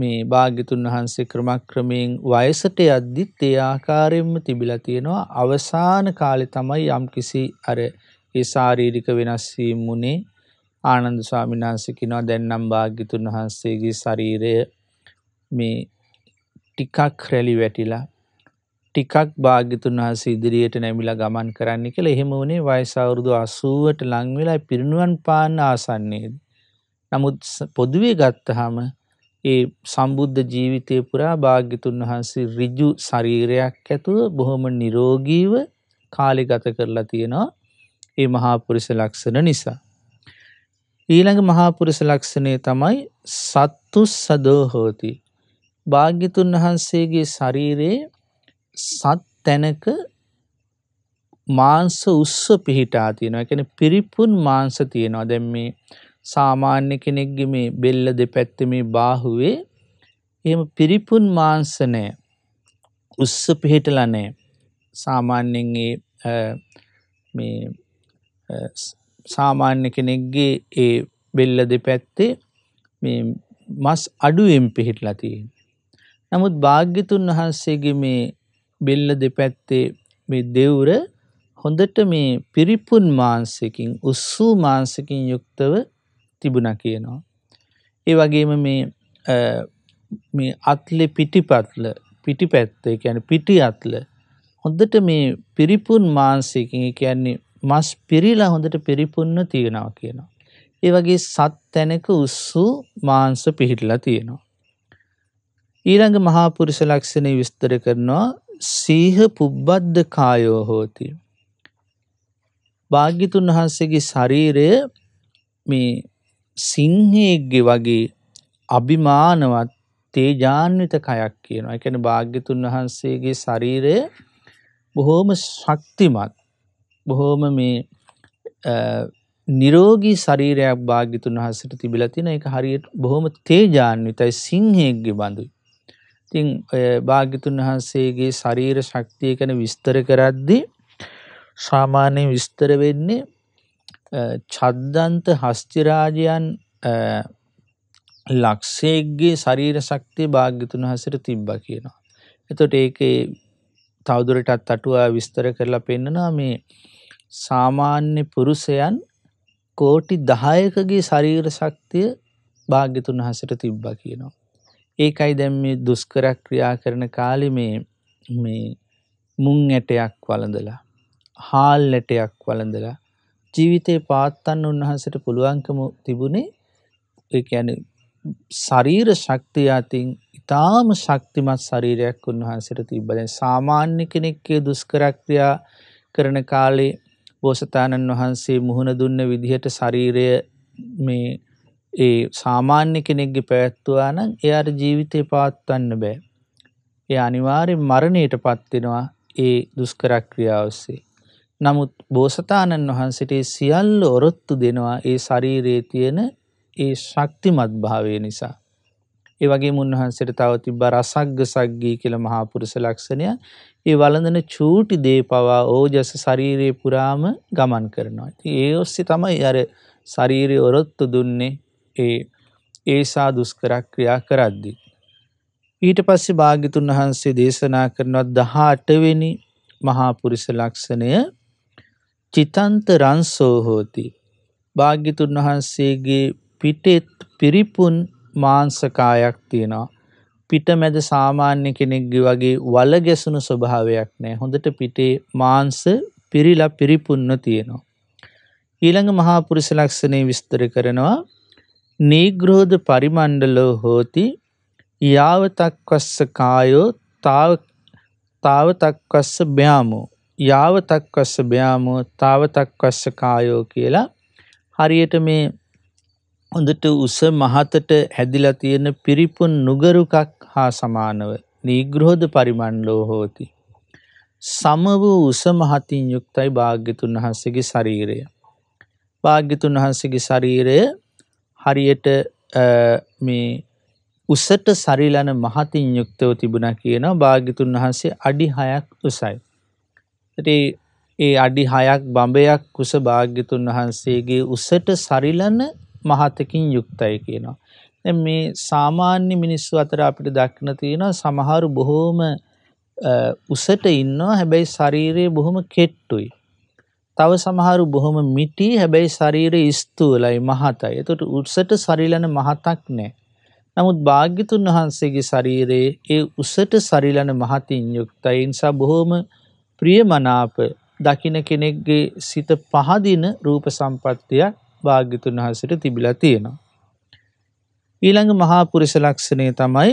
මේ භාග්‍යතුන් වහන්සේ ක්‍රමක්‍රමයෙන් වයසට යද්දිත් ඒ ආකාරයෙන්ම තිබිලා තියෙනවා අවසාන කාලේ තමයි යම්කිසි අර ඒ ශාරීරික වෙනස් වීම මුනේ ආනන්ද ස්වාමීන් වහන්සේ කියනවා දැන් නම් භාග්‍යතුන් වහන්සේගේ ශරීරය මේ ටිකක් රැලි වැටිලා ටිකක් භාග්‍යතුන් වහන්සේ ඉදිරියට නැමිලා ගමන් කරන්න කියලා එහෙම වුණේ වයස අවුරුදු 80ට ලං වෙලා පිරිණුවන් පාන්න ආසන්නයේදී. නමුත් පොදුවේ ගත්තාම ඒ සම්බුද්ධ ජීවිතය පුරා භාග්‍යතුන් වහන්සේ රිජු ශරීරයක් ඇතුව බොහොම නිරෝගීව කාලිගත කරලා තියෙනවා ඒ මහාපුරිස ලක්ෂණ නිසා. ඊළඟ මහාපුරිස ලක්ෂණය තමයි සත්තු සදෝහෝති. භාග්‍යතුන් වහන්සේගේ ශරීරයේ සත් තැනක මාංස උස්ස පිහිටා තියෙනවා එකන පිරිපුන් මාංස තියෙනවා දැම් මේ සාමාන්‍ය කෙනෙක්ගේ මේ බෙල්ල දෙපැත්ත මේ බාහුවේ එම පිරිපුන් මාංසනය උස්ස පිහිටලනෑ සාමාන්‍යෙන් සාමාන්‍ය කෙනෙක්ගේ ඒ බෙල්ල දෙපැත්තේ මස් අඩුවෙන් පිහිටලතිය. නමුත් භාග්‍යතුන් වහන්සේගේ මේ බෙල්ල දෙපැත්තේ මේ දෙව්ර හොඳට මේ පිරිපුන් මාන්සකින් උස්සූ මාන්සකින් යුක්තව තිබුණ කියනවා. ඒ වගේම මේ අත්ලෙ පිටිපත්ල පිටි පැත්ත ැන පිටි අත්ල හොඳට මේ පිරිපුන් මාන්සයකින් කියන්නේ මස් පිරිලා හොඳට පිරිපුන්න තියෙනවා කියනවා. ඒ වගේ සත් තැනක උස්සූ මාන්ස පිහිටලා තියෙනවා. ඊළඟ මහාපුරුෂ ලක්ෂණය විස්තර කරනවා සීහ පුබ්බද්ධ කායෝ හෝති. භාගිතුන් වහන්සේගේ ශරීරය මේ සිංහයෙක්ගේ වගේ අභිමානවත් තේජාන්විත කයක් කියනවා එකන භාග්‍යතුන් වහන්සේගේ ශරීරය බොහෝම ශක්තිමත් බොහෝම මේ නිරෝගී ශරීරයක් භාගිතුන් වහසට තිබිල තින එක හරියට බොහොම තේජාන්විතයි සිංහයෙක්ගේ බඳුයි. තිං භාගිතුන් වහන්සේගේ ශරීර ශක්තිය කන විස්තර කරද්දි සාමාන්‍යයෙන් විස්තර වෙන්නේ චද්දන්ත හස්තිරාජයන් ලක්ෂේක්ගේ ශරීර ශක්තිය භාග්‍යතුන් හසර තිබ්බ කියනවා. එතොට ඒක තවදුරටත් අටුවා විස්තර කරලා පෙන්නනා මේ සාමාන්‍ය පුරුසයන් කෝටි දහයකගේ ශරීර ශක්තිය භාග්‍යතුන් හසට තිබ්බ කියනවා. ඒකයි දැම් මේ දුස්කර ක්‍රියා කරන කාලි මේ මේ මුං ඇටයක් වලඳලා හාල් ඇටයක් වලඳලා ජීවිතේ පාත්තන්න උන්වහන්සට පුළුවන්කම තිබුණේ ඒඇන ශරීර ශක්තියාතින් ඉතාම ශක්තිමත් ශරීරයක් උන්වහන්සට තිබල සාමාන්‍ය කෙනෙක්කේ දුස්කරක්්‍රයා කරන කාලේ බෝසතාණන් වහන්සේ මුහුණ දුන්න විදිහට ශරීරය මේ ඒ සාමාන්‍ය කෙනෙක්ගේ පැවැත්තුවා නම් එයාට ජීවිතය පාත්වන්න බෑ. ඒ අනිවාරෙන් මරණයට පත්වෙනවා ඒ දුස්කරක්‍රියාවස්සේ. නමුත් බෝසතාණන් වහන්සට සියල්ල ඔරොත්තු දෙනවා ඒ ශරීරයේ තියෙන ඒ ශක්තිමත් භාවය නිසා. ඒ වගේ මුන්වහන්සට තවති බරසක්ග සක්ගී කියල මහාපුරුස ලක්ෂණය ඒ වලඳන චූටි දේ පවා ඕජස ශරීරය පුරාම ගමන් කරනවා. ඇති ඒ ඔස්සෙ තමයි අර ශරීරය ඔරොත්තු දුන්නේ ඒ ඒසා දුස්කරක් ක්‍රියා කරද්දිත්. ඊට පස්සෙ භාගිතුන් වහන්සේ දේශනා කරනවත් දහාටවෙනි මහාපුරිස ලක්ෂණය චිතන්ත රංසෝ හෝති. භාග්‍යතුන් වහන්සේගේ පිටෙත් පිරිපුන් මාංසකායක් තියෙනවා. පිටමැද සාමාන්‍ය කෙනෙක්ගේ වගේ වල ගැසුණු ස්වභාවයක් නෑ හොඳට පිටේ මාංස පිරිලා පිරිපුන්න තියෙනවා. ඊළඟ මහාපුරුෂ ලක්ෂණය විස්තර කරනවා නීග්‍රෝධ පරිමණ්ඩලෝ හෝති යාවතක්වස්ස කායෝ තාවතක්වස්ස බ්‍යාමෝ යාවතක්වස්ස බ්‍යාමෝ තාවතක්වස්ස කායෝ කියලා හරියට මේ හොඳට උස මහතට හැදිලා තියෙන පිරිපුන් නුගරුකක් හා සමානව නීග්‍රෝධ පරිමණ්ඩෝ හෝති. සම වූ උස මහතින් යුක්තයි භාග්‍යතුන් වහන්සේගේ ශරීරය. භාග්‍යතුන් වහන්සේගේ ශරීරය හරියට මේ උසට සරිලන මහතින් යුක්තව තිබුණ කියනවා භාගිතුන් වහන්සේ අඩි හයක් උසයි. ඒ අඩි හයක් බඹයක් කුස භාග්‍යතුන් වහන්සේගේ උසට සරිලන මහතකින් යුක්තයි කියනවා. මේ සාමාන්‍ය මිනිස්සු අතර අපිට දක්න තියෙනවා සමහරු බොහෝම උසට ඉන්නවා හැබැයි ශරීරයේ බොහොම කෙට්ටුයි. තව සමහරු බොහොම මිටි හැබැයි ශරීරය ස්තුූලයි මහතයි. එතට උත්සට සරිලන මහතක් නෑ. නමුත් භාග්‍යතුන් වහන්සේගේ ශරීරයේ ඒ උසට සරිලන මහතින් යුක්තයි නිසා බොහෝම ප්‍රියමනාප දකින කෙනෙක්ගේ සිත පහදින රූප සම්පත්තියක් භාග්‍යතුන් වහසට තිබිලා තියෙනවා. ඊළඟ මහාපුරිස ලක්ෂණය තමයි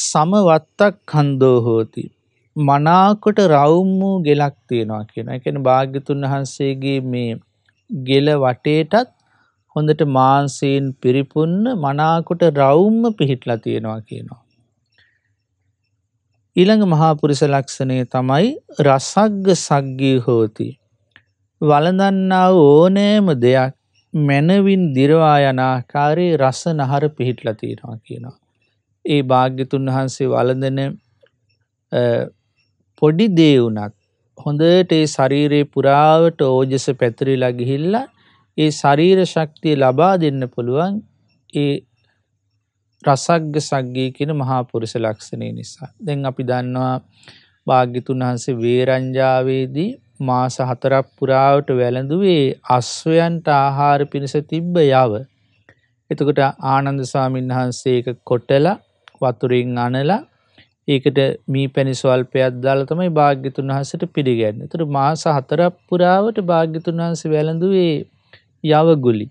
සමවත්තක් කන්දෝහෝති. මනාකොට රවුම් වූ ගෙලක් තියෙනවා කියෙන එකන භාග්‍යතුන් වහන්සේගේ මේ ගෙල වටේටත් හොඳට මාන්සයෙන් පිරිපුන්න මනාකොට රවුම්ම පිහිටලා තියෙනවා කියනවා. ඊළඟ මහාපුරිස ලක්ෂණය තමයි රසග්ග සග්ගී හෝති. වලඳන්නාව ඕනෑම දෙයක් මැනවින් දිරවා යනාකාරයේ රස නහර පිහිටල තියෙනවා කියනවා. ඒ භාග්‍යතුන් වහන්සේ වලඳන පොඩි දේ වුනත් හොඳට ඒ ශරීරයේ පුරාවට ඕජස පැතිරිලා ගිහිල්ලා ඒ ශරීර ශක්තිය ලබා දෙන්න පුළුවන් ඒ රසග්ග සග්ගේ කියන මහාපුරුෂ ලක්ෂණය නිසා. දෙන් අපි දන්නවා භාග්‍යතුන් වහන්සේ වේරංජාවේදී මාස හතරක් පුරාවට වැළඳුවේ අස්වයන්ට ආහාර පිණිස තිබ්බ යව. එතකොට ආනන්ද ස්වාමීන් වහන්සේක කොටල වතුරින් අනලා ඒකට මී පැනිස්වල්පයක් දාලතමයි භාග්‍යතුන් වහසට පිළිගැන්න තුර මාස හතරක් පුරාවට භාග්‍යතුන් වහන්සේ වැළඳුවේ යවගුලි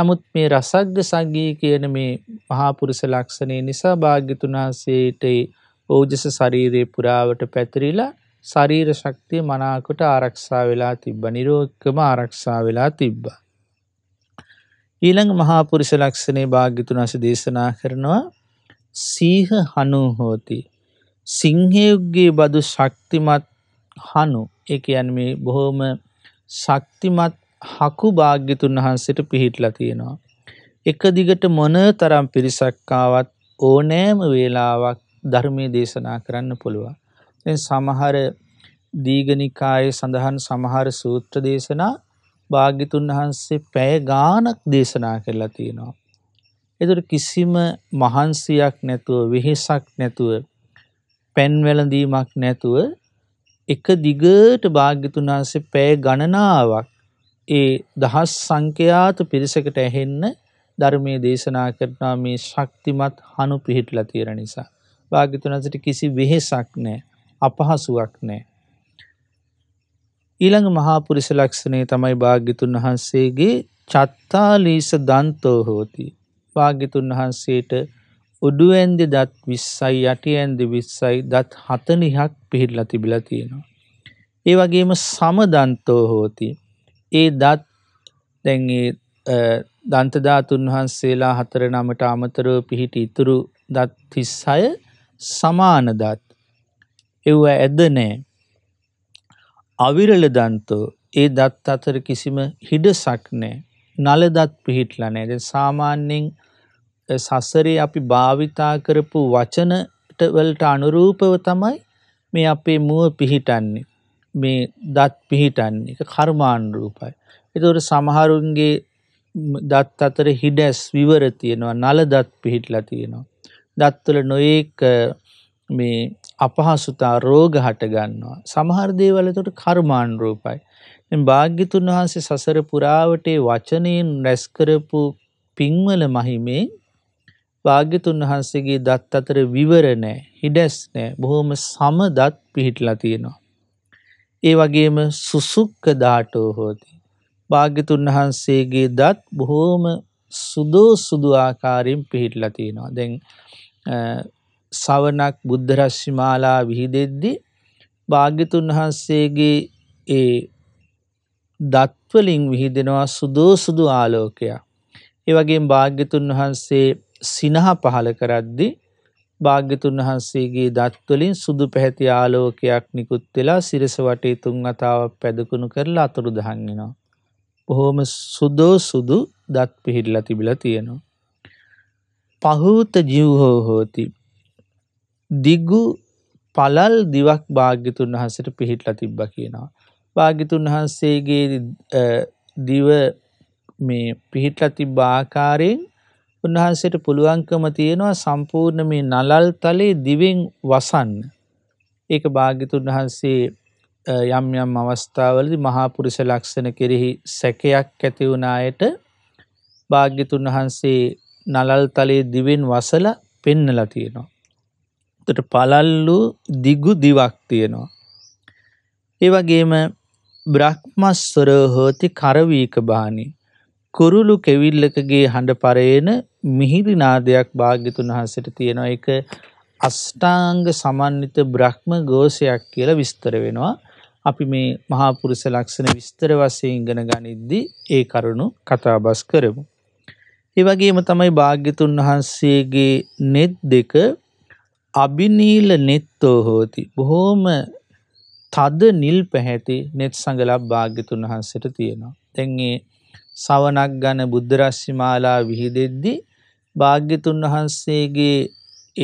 නමුත් මේ රසග්ග සගී කියන මේ මහාපුරුස ලක්ෂණය නිසා භාග්‍යතුනාසේට ඕජස ශරීරය පුරාවට පැතිරිලා ශරීර ශක්තිය මනාකොට ආරක්ෂා වෙලා තිබ්බ නිරෝක්කම ආරක්ෂා වෙලා තිබ්බ. ඊළඟ මහාපුරුෂ ලක්ෂණේ භාග්‍යතුනාස දේශනා කරනවා සීහ හනු හෝති. සිංහයුක්ගේ බදු ශක්තිමත් හනු එක යන් මේ බොහෝම ශක්තිමත් හකු භාග්‍යතුන් වහන්සට පිහිටලා තියෙනවා. එක දිගට මොන තරම් පිරිසක්කාවත් ඕනෑම වේලාවක් ධර්මය දේශනා කරන්න පුළුවන්. සමහර දීගනිකාය සඳහන් සමහර සූත්‍ර දේශනා භාග්‍යතුන් වහන්සේ පැය ගානක් දේශනා කරලා තියෙනවා. එතුට කිසිම මහන්සියක් නැතුව වෙහෙසක් නැතුව පැන්වැලඳීමක් නැතුව එක දිගට භාග්‍යතුන් වහන්සේ පැය ගණනාවක් ඒ දහස් සංඛ්‍යාත පිරිසකට ඇහෙන්න ධර්මය දේශනා කරනවා මේ ශක්තිමත් හනු පිහිටලා තියෙන නිසා. භාගිතුනසට කිසි වෙහෙසක් නෑ අපහසුවක් නෑ. ඊළඟ මහාපුරිස ලක්ෂණය තමයි භාග්‍යතුන් වහන්සේගේ චත්තාලීස දන්තෝ හෝති. භාග්‍යතුන් වහන්සේට උඩුවඇන්දි දත් විස්සයි යටි ඇන්දි විස්සයි දත් හතනිහක් පිහිටලා තිබිලා තියෙනවා. ඒ වගේම සමදන්තෝ හෝතිී. ඒ දත් දැන් දන්තධාතුන් වහන්සේලා හතර නමට අමතරව පිහිට ඉතුරු දත් තිස්සය සමාන දත්. එව්ව ඇදනෑ අවිරල දන්තෝ ඒ දත් අතර කිසිම හිඩසක් නෑ නලදත් පිහිටලනෑ ද සාමාන්‍යෙන් සසරේ අපි භාවිතා කරපු වචනට වලට අනුරූපව තමයි මේ අපේ මුව පිහිටන්නේ. මේ දත් පිහිටන් එක කර්මාණ්ඩරූපයි. එතවට සමහරුන්ගේ දත් අතර හිඩැස් විවර තියෙනවා නල දත් පිහිටලා තියෙනවා. දත්වල නොඒක මේ අපහසුතා රෝග හටගන්නවා. සමහර්දේවලතොට කර්මාණ්ඩරූපයි. භාග්‍යතුන් වහන්සේ සසර පුරාවටේ වචනයෙන් රැස්කරපු පින්වල මහිමේ භාග්‍යතුන් වහන්සේගේ දත් අතර විවරණෑ හිඩැස් නෑ බොහොම සම දත් පිහිටලා තියෙනවා. ඒ වගේම සුසුක්ක ධාටෝ හෝති. භාග්‍යතුන් වහන්සේගේ දත් බොහෝම සුදෝ සුදු ආකාරයෙන් පිහිටලතියෙනවා. දැන් සවනක් බුද්ධරශ්ෂි මාලා විහිදෙද්දි භාග්‍යතුන් වහන්සේගේ ඒ දත්වලින් විහිදෙනවා සුදෝ සුදු ආලෝකයක්. ඒවගේ භාග්‍යතුන් වහන්සේ සිනහ පහළ කරද්දි භාග්‍යතුන් වහන්සේගේ දත්වලින් සුදු පැහැති ආලෝකයක් නිකුත් වෙලා සිරස වටේ තුන් අතාවක් පැදකුණු කරලා අතුරු දහන්නවා. බොහෝම සුදෝ සුදු දත් පිහිල්ලා තිබිලා තියෙනවා. පහූත ජිව්හෝ හෝති. දිග්ගු පලල් දිවක් භාග්‍යතුන් වහසට පිහිටලා තිබ්බ කියනවා. භාගිතුන් වහන්සේගේ දිව මේ පිහිටල තිබ්බ ආකාරයෙන් උන්වහන්සේට පුළුවන්කම තියෙනවා සම්පූර්ණ මේ නලල් තලේ දිවෙන් වසන්න. ඒක භාගිතුන් වහන්සේ යම් යම් අවස්ථාවලදි මහාපුරුෂ ලක්ෂණ කෙරෙහි සැකයක් ඇති වුණායට භාග්‍යතුන් වහන්සේ නලල් තලයේ දිවෙන් වසල පෙන්නලා තියෙනවා. එතට පළල්ලු දිගු දිවක් තියෙනවා. ඒ වගේම බ්‍රහ්මස්වර හෝති කරවීක බාණී කුරුලු කෙවිල්ලකගේ හඬ පරයන මිහිරි නාදයක් භාග්‍යතුන් වහන්සට තියෙනවා එක අෂ්ටාංග සමන්විත බ්‍රහ්ම ගෝසයක් කියලා විස්තර වෙනවා. අපි මේ මහාපුරුස ලක්ෂණ විස්තර වසය ඉගෙන ගනිද්දි ඒ කරුණු කතාබස් කරමු. ඒවගේම තමයි භාග්‍යතුන් වහන්සේගේ නෙත් දෙක අභිනීල නෙත්තෝ හෝති. බොහෝම තද නිල් පැහැති නෙත් සඟලක් භාග්‍යතුන් වහන්සට තියෙනවා. තැන්ගේ සවනක් ගන බුද්ධරශ්මිමාලා විහිදෙද්දි භාග්‍යතුන් වහන්සේගේ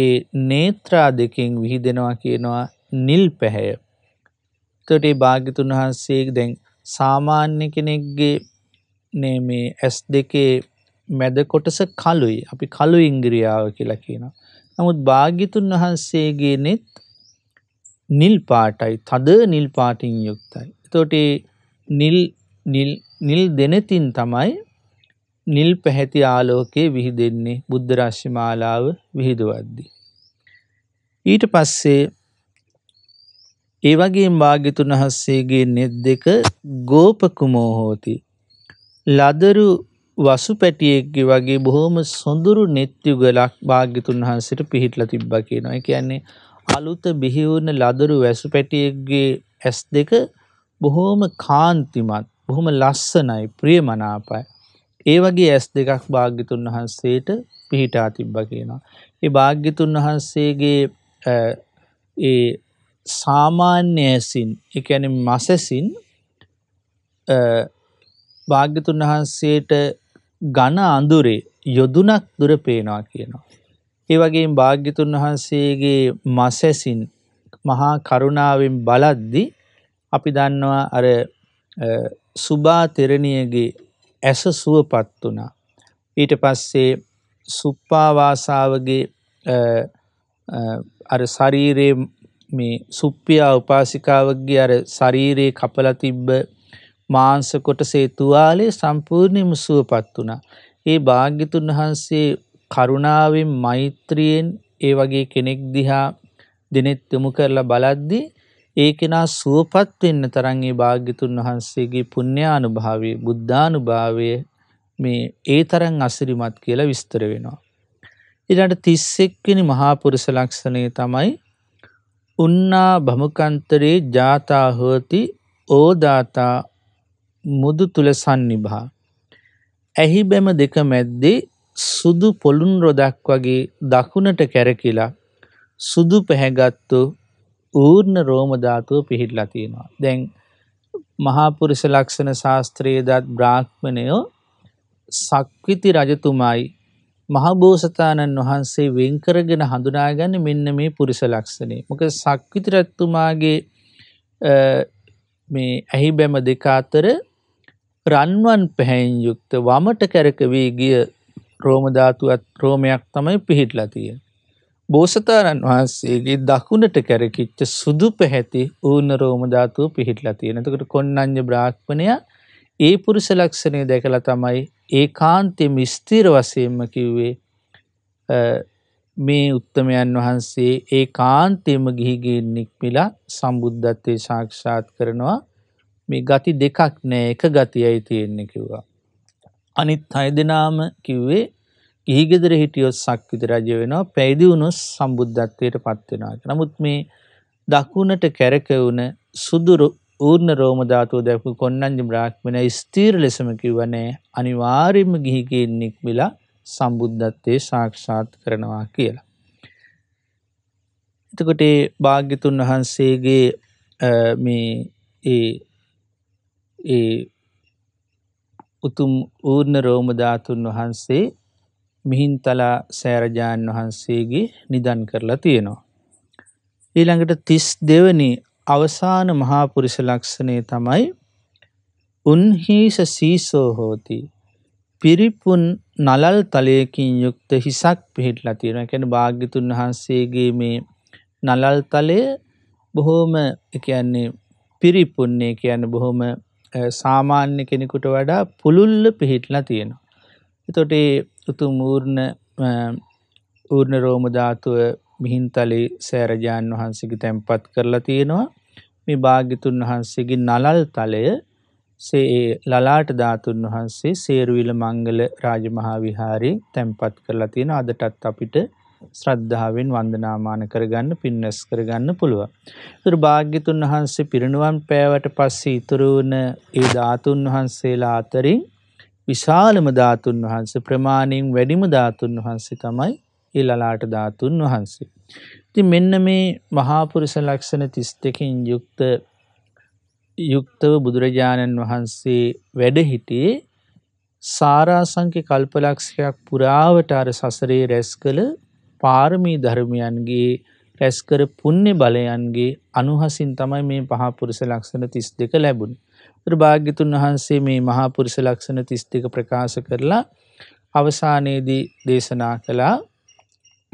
ඒ නේත්‍රා දෙකින් විහිදෙනවා කියනවා නිල් පැහැය. තොටේ භාග්‍යතුන් වහන්සේ දැන් සාමාන්‍ය කෙනෙක්ගේ නේ මේ ඇස් දෙකේ මැද කොටස කලුයි අපි කලු ඉංග්‍රියාව කියලා කියනවා. නමුත් භාග්‍යතුන් වහන්සේගේ නෙත් නිල් පාටයි තද නිල් පාටින් යුක්තයි. එතෝට නිල් නිල් නිල් දෙනතින් තමයි නිල් පැහැති ආලෝකයේ විහිදෙන්නේ බුද්ධරශ්‍යමාලාව විහිදුවද්දී. ඊට පස්සේ ඒ වගේ භාගිතුන් වහන්සේගේ නෙත් දෙක ගෝපකුමෝ හෝති. ලදරු වසු පැටියෙක්ගේ වගේ බොහොම සොඳුරු නෙත්යුගලක් භාග්‍යතුන් වහන්සට පිහිටල තිබ්බ කියනවා. ඒ කියන්නේ අලුත බිහිවුන ලදරු වැසු පැටියෙක්ගේ ඇස් දෙක බොහෝම කාන්තිමත් බොහොම ලස්සනයි ප්‍රියමනාපයි. ඒ වගේ ඇස් දෙකක් භාග්‍යතුන් වහන්සේට පිහිටා තිබ්බ කියනවා. ඒ භාග්‍යතුන් වහන්සේගේ ඒ සාමාන්‍ය ඇසින් එකන මසැසින් භාග්‍යතුන් වහන්සේට ගණ අඳුරේ යොදුනක් දුර පේනවා කියනවා. ඒ වගේ භාග්‍යතුන් වහන්සේගේ මසැසින් මහා කරුණාවෙන් බලද්දි අපි දන්නවා අර සුභා තෙරණියගේ ඇස සුවපත් වනා. ඊට පස්සේ සුප්පාවාසාවගේ අ සරීරයේ මේ සුප්පියා උපාසිකාවගේ අර ශරීරයේ කපල තිබ්බ මාංසකොට සේතුවාලේ සම්පූර්ණයම සුවපත් වනා. ඒ භාග්‍යතුන් වහන්සේ කරුණාවෙන් මෛත්‍රියෙන් ඒ වගේ කෙනෙක් දිහා දෙනෙත් යොමු කරලා බලද්දි ඒ කෙනා සුවපත් වෙන්න තරන්ගේ භාග්‍යතුන් වහන්සේගේ පුුණ්‍යානු භාවේ බුද්ධානු භාවය මේ ඒ තරන් අසිරිමත් කියලා විස්තර වෙනවා. ඉරට තිස්සෙක්වෙනි මහාපුරුස ලක්ෂණය තමයි උන්නා භමකන්තරේ ජාතාහෝති ඕදාතා මුදු තුළ සන්නිභා. ඇහි බැම දෙක මැද්දේ සුදු පොළුන් රොදක් වගේ දකුණට කැරකිලා සුදු පැහැගත්තු ඌර්ණ රෝමධාතුව පිහිටලා තියෙනවා. දැන් මහාපුරුෂ ලක්ෂණ ශාස්ත්‍රයේදත් බ්‍රාහ්මණයෝ සක්විති රජතුමයි මහබෝසතාණන් වහන්සේ වෙන්කරගෙන හඳුනාගන්න මෙන්න මේ පුරුෂ ලක්ෂණේ. මොක සක්විති රැත්තුමාගේ මේ ඇහි බැම දෙකාතර රන්වන් පැහැයින් යුක්ත වමට කැරකවී ගිය රෝමධාතුවත් රෝමයක් තමයි පිහිටලා තිය. බෝසතාණන් වහන්සේගේ දකුණට කැරකිච්ච සුදු පැහැති ඌන රෝමධාතුව පිහිටලා තියෙනතකට කොන්නං්්‍ය බ්‍රාක්්මණය ඒ පුරුස ලක්ෂණය දැකළ තමයි ඒ කාන්තය මිස්තීර වසයෙන්ම කිව්වේ මේ උත්තමයන් වහන්සේ ඒ කාන්තයම ගිහිගේ නික්මිලා සම්බුද්ධත්වය සාක්ෂාත් කරනවා මේ ගති දෙකක් නෑ එක ගතියයි තියෙන්නේ කිව්වා. අනිත් අය දෙනාම කිව්වේ ගිහිගෙදර හිටියොත් සක්විත රජ වෙනවා පැයිදි වුණොත් සම්බුද්ධත්වයට පත්වෙනවා. නමුත් මේ දකුණට කැරකවුන සුදුරු ඌර්ණ රෝමධාතුව දැකු කොන්නංජ බ්‍රාහ්මණ ස්තීර ලෙසම කිවනෑ අනිවාර්යම ගිහිකෙන් නික්මිලා සම්බුද්ධත්වය සාක්ෂාත් කරනවා කියලා. එතකොට භාග්‍යතුන් වහන්සේගේ මේ ඒ ඒ උතුම් ඌර්ණ රෝමධාතුන් වහන්සේ මිහින්තලා සෑරජාන් වහන්සේගේ නිදන් කරලා තියෙනවා. ඊළඟට තිස් දෙවනි අවසාන මහාපුරිස ලක්ෂණය තමයි උන්හිස සීසෝ හෝති පිරිපුන් නලල් තලයකින් යුක්ත හිසක් පිහිටලා තියෙන එකැන භාග්‍යතුන් වහන්සේගේ මේ නලල් තලය බොහෝම කියන්නේ පිරිපුන්නේ කියන බොහොම සාමාන්‍ය කෙනෙකුට වඩා පුළුල්ල පිහිටලා තියෙනවා. එතොටේ උතුම් ඌර්ණ ඌර්ණ රෝම ධාතුව මිහින්තලේ සෑරජාන් වහන්සේගේ තැන්පත් කරලා තියෙනවා මේ භාග්‍යතුන් වහන්සේගේ නලල් තලය සේ ලලාට ධාතුන් වහන්සේ සේරුවිල මංගල රාජමහා විහාරේ තැන්පත් කරලා තියෙන අදටත් අපිට ශ්‍රද්ධාවෙන් වන්දනාමාන කරගන්න පින්නස් කරගන්න පුළුවන්. ඒතර භාග්‍යතුන් වහන්සේ පිරිනුවම් පෑවට පස්සේ ඉතුරු වුණ ඒ ධාතුන් වහන්සේලා අතරින් විශාලම ධාතුන් වහන්ස ප්‍රමාණයෙන් වැඩිම ධාතුන් වහන්සේ තමයි ඒ ලලාට ධාතුන් වහන්සේ. ති මෙන්න මේ මහාපුරුස ලක්ෂණ තිස් දෙකින් යුක්ත යුක්තව බුදුරජාණන් වහන්සේ වැඩහිටියේ සාරාසංක කල්පලක්ෂයක් පුරාවට අර සසරේ රැස් කළ පාරමී ධර්මයන්ගේ රැස්කර පුන්නේ බලයන්ගේ අනුහසින් තමයි මේ පහපුරුස ලක්ෂණ තිස් දෙක ලැබුණ. භාග්‍යතුන් වහන්සේ මේ මහාපුරිස ලක්ෂණ තිස්තික ප්‍රකාශ කරලා අවසානයේදී දේශනා කළා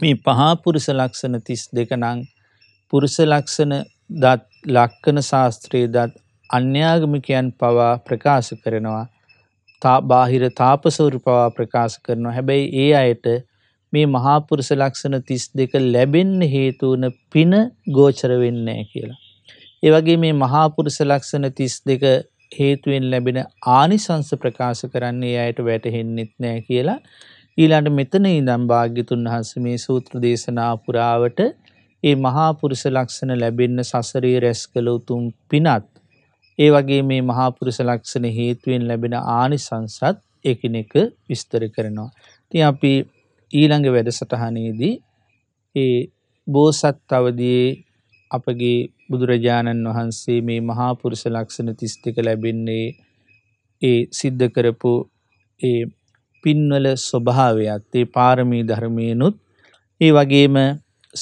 මේ පහාපුරුස ලක්ෂණ තිස් දෙකනං පුරුස ලක්ෂණ දත් ලක්කන ශාස්ත්‍රයේ දත් අන්‍යාගමිකයන් පවා ප්‍රකාශ කරනවා තා බාහිර තාපසවරු පවා ප්‍රකාශ කරනවා හැබැයි ඒ අයට මේ මහාපුරුස ලක්ෂණ තිස් දෙක ලැබෙන්න හේතුවන පින ගෝචර වෙන්නේ කියලා. ඒවගේ මේ මහාපුරුස ලක්ෂණ තිස් දෙක හේතුවෙන් ලැබෙන ආනිසංස ප්‍රකාශ කරන්නේ අයට වැටහෙන්නෙත් නෑ කියලා ඊළට මෙතන ඉදම් භාග්‍යතුන් වහන්ස මේ සූත්‍ර දේශනා පුරාවට ඒ මහාපුරුෂ ලක්ෂණ ලැබෙන්න සසරයේ රැස් කළ උතුම් පිනත් ඒ වගේ මේ මහාපුරුෂ ලක්ෂණ හේතුවෙන් ලැබෙන ආනිසංසත් එකන එක විස්තර කරනවා. ති අපි ඊළඟ වැඩසටහනේදී ඒ බෝසත් අවදයේ අපගේ බුදුරජාණන් වහන්සේ මේ මහාපුරුෂ ලක්ෂණ තිස්තික ලැබෙන්නේ ඒ සිද්ධ කරපු ඒ පින්වල ස්වභාවයත් ඒ පාරමී ධර්මයනුත් ඒ වගේම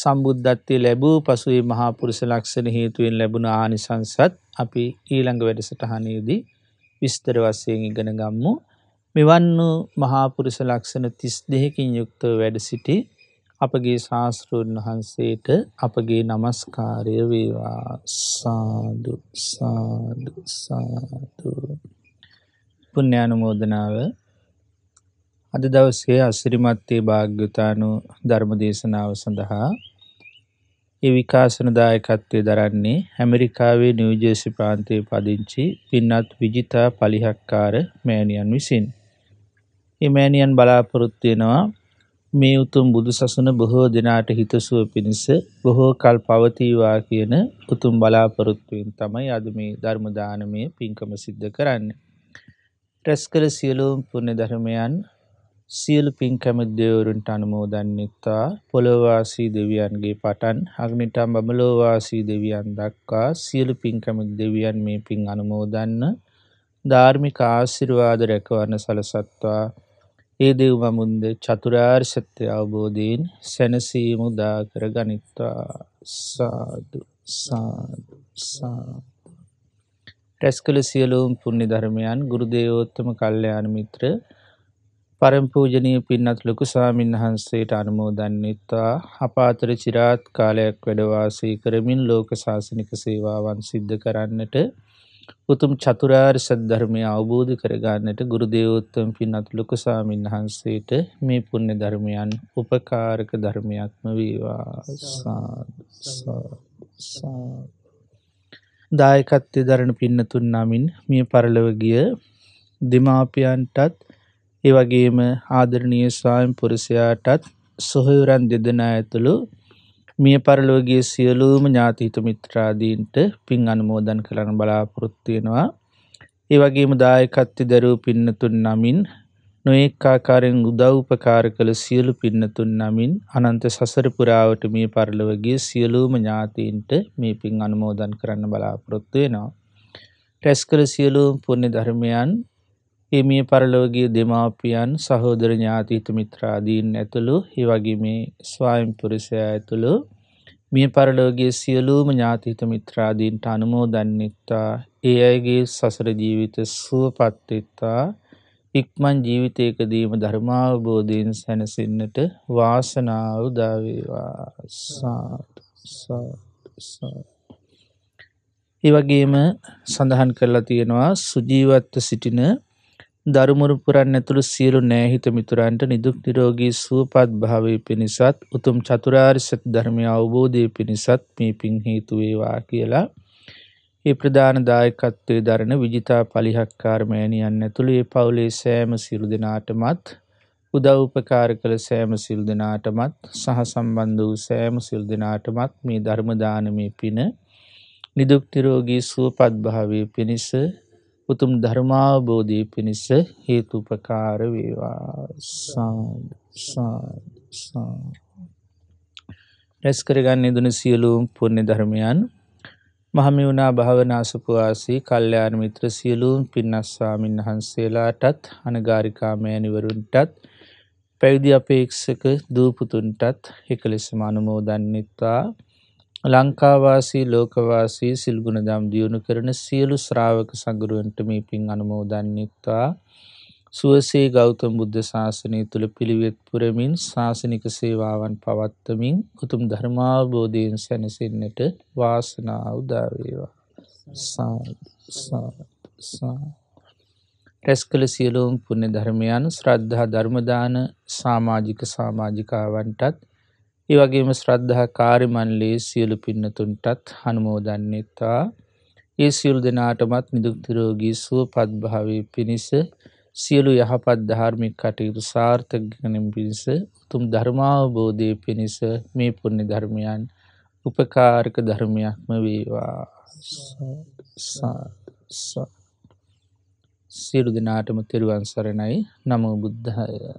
සම්බුද්ධත්වය ලැබූ පසුවේ මහාපුරුෂ ලක්ෂණ හේතුවෙන් ලැබුණ ආනිසංසත් අපි ඊළඟ වැඩසටහනයේදී විස්තර වස්සයෙන් ඉගෙන ගම්මු මෙවන් වූ මහාපුරුෂ ලක්ෂණ තිස් දෙහකින් යුක්තව වැඩ සිටි අපගේ ශාස්තෘන් වහන්සේට අපගේ නමස්කාරය වේවා සාදු සාදු සාතු පුුණ්‍යානුමෝදනාව අද දවසේ අසිරිමත්තේ භාග්‍යතානු ධර්මදේශනාව සඳහා ඒ විකාශනදායකත්වය දරන්නේ හැමරිකාවේ නිවජේසි ප්‍රාන්තය පදිංචි පින්නත් විජිතා පලිහක්කාර මෑණියන් විසින්. එමෑණියන් බලාපොරොත්තියෙනවා මේ උතුම් බුදු සසුන බොහෝ දෙනාට හිතසුව පිණිස බොහෝ කල් පවතීවා කියන උතුම් බලාපොරොත්තුවෙන් තමයි අද මේ ධර්මදානමය පින්කම සිද්ධ කරන්න. ට්‍රැස්කර සියලූම් පුුණ ධර්මයන් සියලු පින්කැම දෙවරුන්ට අනුමෝදන්නෙත්තා පොළොවාසී දෙවියන්ගේ පටන් අගනිටම් බමලෝවාසී දෙවියන් දක්කා සියලු පින්කැමක් දෙවියන් මේ පින් අනුමෝදන්න ධාර්මික ආසිරවාද රැකවන්න සලසත්වා ඒ දෙව්බමුන්ද චතුරාර් සත්‍ය අවබෝධීන් සැනසීම උදා කර ගනිත්වා සාදු සාදු සාදු. රැස්කළ සියලූම් පුුණි ධර්මයන් ගුරුදේවෝත්තම කල්්‍යයාන මිත්‍ර පරම්පූජනය පින්නත් ලොකු සාමීන් වහන්සේට අනුමෝදන්නත්තා අපාතර චිරාත් කාලයක් වැඩවාසී කරමින් ලෝක ශාසනික සේවාවන් සිද්ධ කරන්නට උතුම් චතුරාර් සද්ධර්මය අවබෝධ කරගන්නට ගුරුදයෝත්තම් පින්නත් ලොකසාමින් වහන්සේට මේ පුුණ්‍ය ධර්මයන් උපකාරක ධර්මයක්ම වීවා සා. දායකත්වය දරණ පින්නතුන් නමින් මිය පරලවගිය දෙමාපියන්ටත් ඒවගේම ආදරණය ස්වායම් පුරසයාටත් සොහයුරන් දෙදනා ඇතුළු මිය පරලෝගේ සියලූම ඥාතීත මිත්‍රාදීන්ට පින් අනුමෝදන් කරන බලාපොරොත්තියෙනවා. ඒ වගේම දායකත්ති දරූ පින්නතුන් නමින් නොඒක්කාකාරෙන් උදව්පකාර කළ සියලු පින්නතුන් නමින් අනන්ත සසරපුරාවට මිය පරලවගේ සියලූම ඥාතීන්ට මේ පින් අනුමෝදන් කරන්න බලාපොරොත්තුවයෙනවා. ටැස්කර සියලූම් පුුණි ධර්මයන් ඒ මිය පරලෝගිය දෙමාපියන් සහෝදර ඥාතීත මිත්‍රාදීන් ඇතුළු හිවගේ මේ ස්වායම් පුරුෂය ඇතුළු මිය පරලෝගේ සියලූම ඥාතිත මිත්‍රාදීන්ට අනුමෝදන්නෙත්තා ඒ අයගේ සසර ජීවිත සුවපත්තෙත්තා ඉක්මන් ජීවිතයකදීම ධර්මාවබෝධීන් සැනසින්නට වාසනාව දාවේවා ඒවගේම සඳහන් කරලා තියෙනවා සුජීවත්ව සිටින දරුමුරු පුරන් ඇතුළු සියලු නෑහිත මිතුරන්ට නිදුක් නිරෝගී සුවපත් භාවය පිණිසත් උතුම් චතුරාර් සත ධර්මය අවබෝධය පිණිසත් මේ පින් හේතුවේවා කියලා ඒ ප්‍රධාන දායකත්වය දරන විජිතා පලිහක්කාර්මයණයන් ඇතුළේ පවුලේ සෑම සිරු දෙනාටමත් උදව්පකාර කළ සෑම සිල් දෙනාටමත් සහ සම්බන්ධ වූ සෑම සිල් දෙනාටමත් මේ ධර්මදානමය පින නිදුක්තිරෝගී සුවපත්භාවය පිණිස උතුම් ධර්මාවබෝධය පිණිස හේතුපකාර වේවා සාසා. රැස් කරගන්න දුන සියලූම් පුුණ්‍ය ධර්මයන් මහමි වුණා භාවනාසපුවාසී කල්්‍යයාන මිත්‍ර සියලූම් පින්නස්වාමින් වහන්සේලාටත් අනගාරිකාමයනිවරුන්ටත් පැවිදි අපේක්ෂක දූපුතුන්ටත් එකලෙස මනුමෝදන්නෙත්වා ලංකාවාසී ලෝකවාසී සිල්ගුණ දම් දියුණු කරන සියලු ශ්‍රාවක සඟරුවන්ට මේ පින් අනමෝදන්නෙක්වා සුවසේ ගෞතම බුද්ධ ශාසනය තුළ පිළිවෙත් පුරමින් ශාසනික සේවාවන් පවත්තමින් උතුම් ධර්මාබෝධයෙන් සැනසෙන්නට වාසනාව උදාවේවා රැස් කළ සියලෝම් පුුණ්‍ය ධර්මයන් ශ්‍රද්ධා ධර්මදාන සාමාජික සාමාජිකාවන්ටත් ඒවගේම ශ්‍රද්ධහා කාරිමන්ලේ සියලු පින්නතුන්ටත් හනුමෝදන්නෙත්තා ඒ සියල් දෙනාටමත් නිදුක්තිරෝගී සුව පත්භාවය පිණිස සියලු යහපත් ධාර්මික කටයුතු සාර්ථගනම් පිණිස උතුම් ධර්මාවබෝධය පිණිස මේ පුුණි ධර්මයන් උපකාරක ධර්මයක්ම වේවා සිරු දෙනාටම තෙරුවන් සරණයි නමෝ බුද්ධය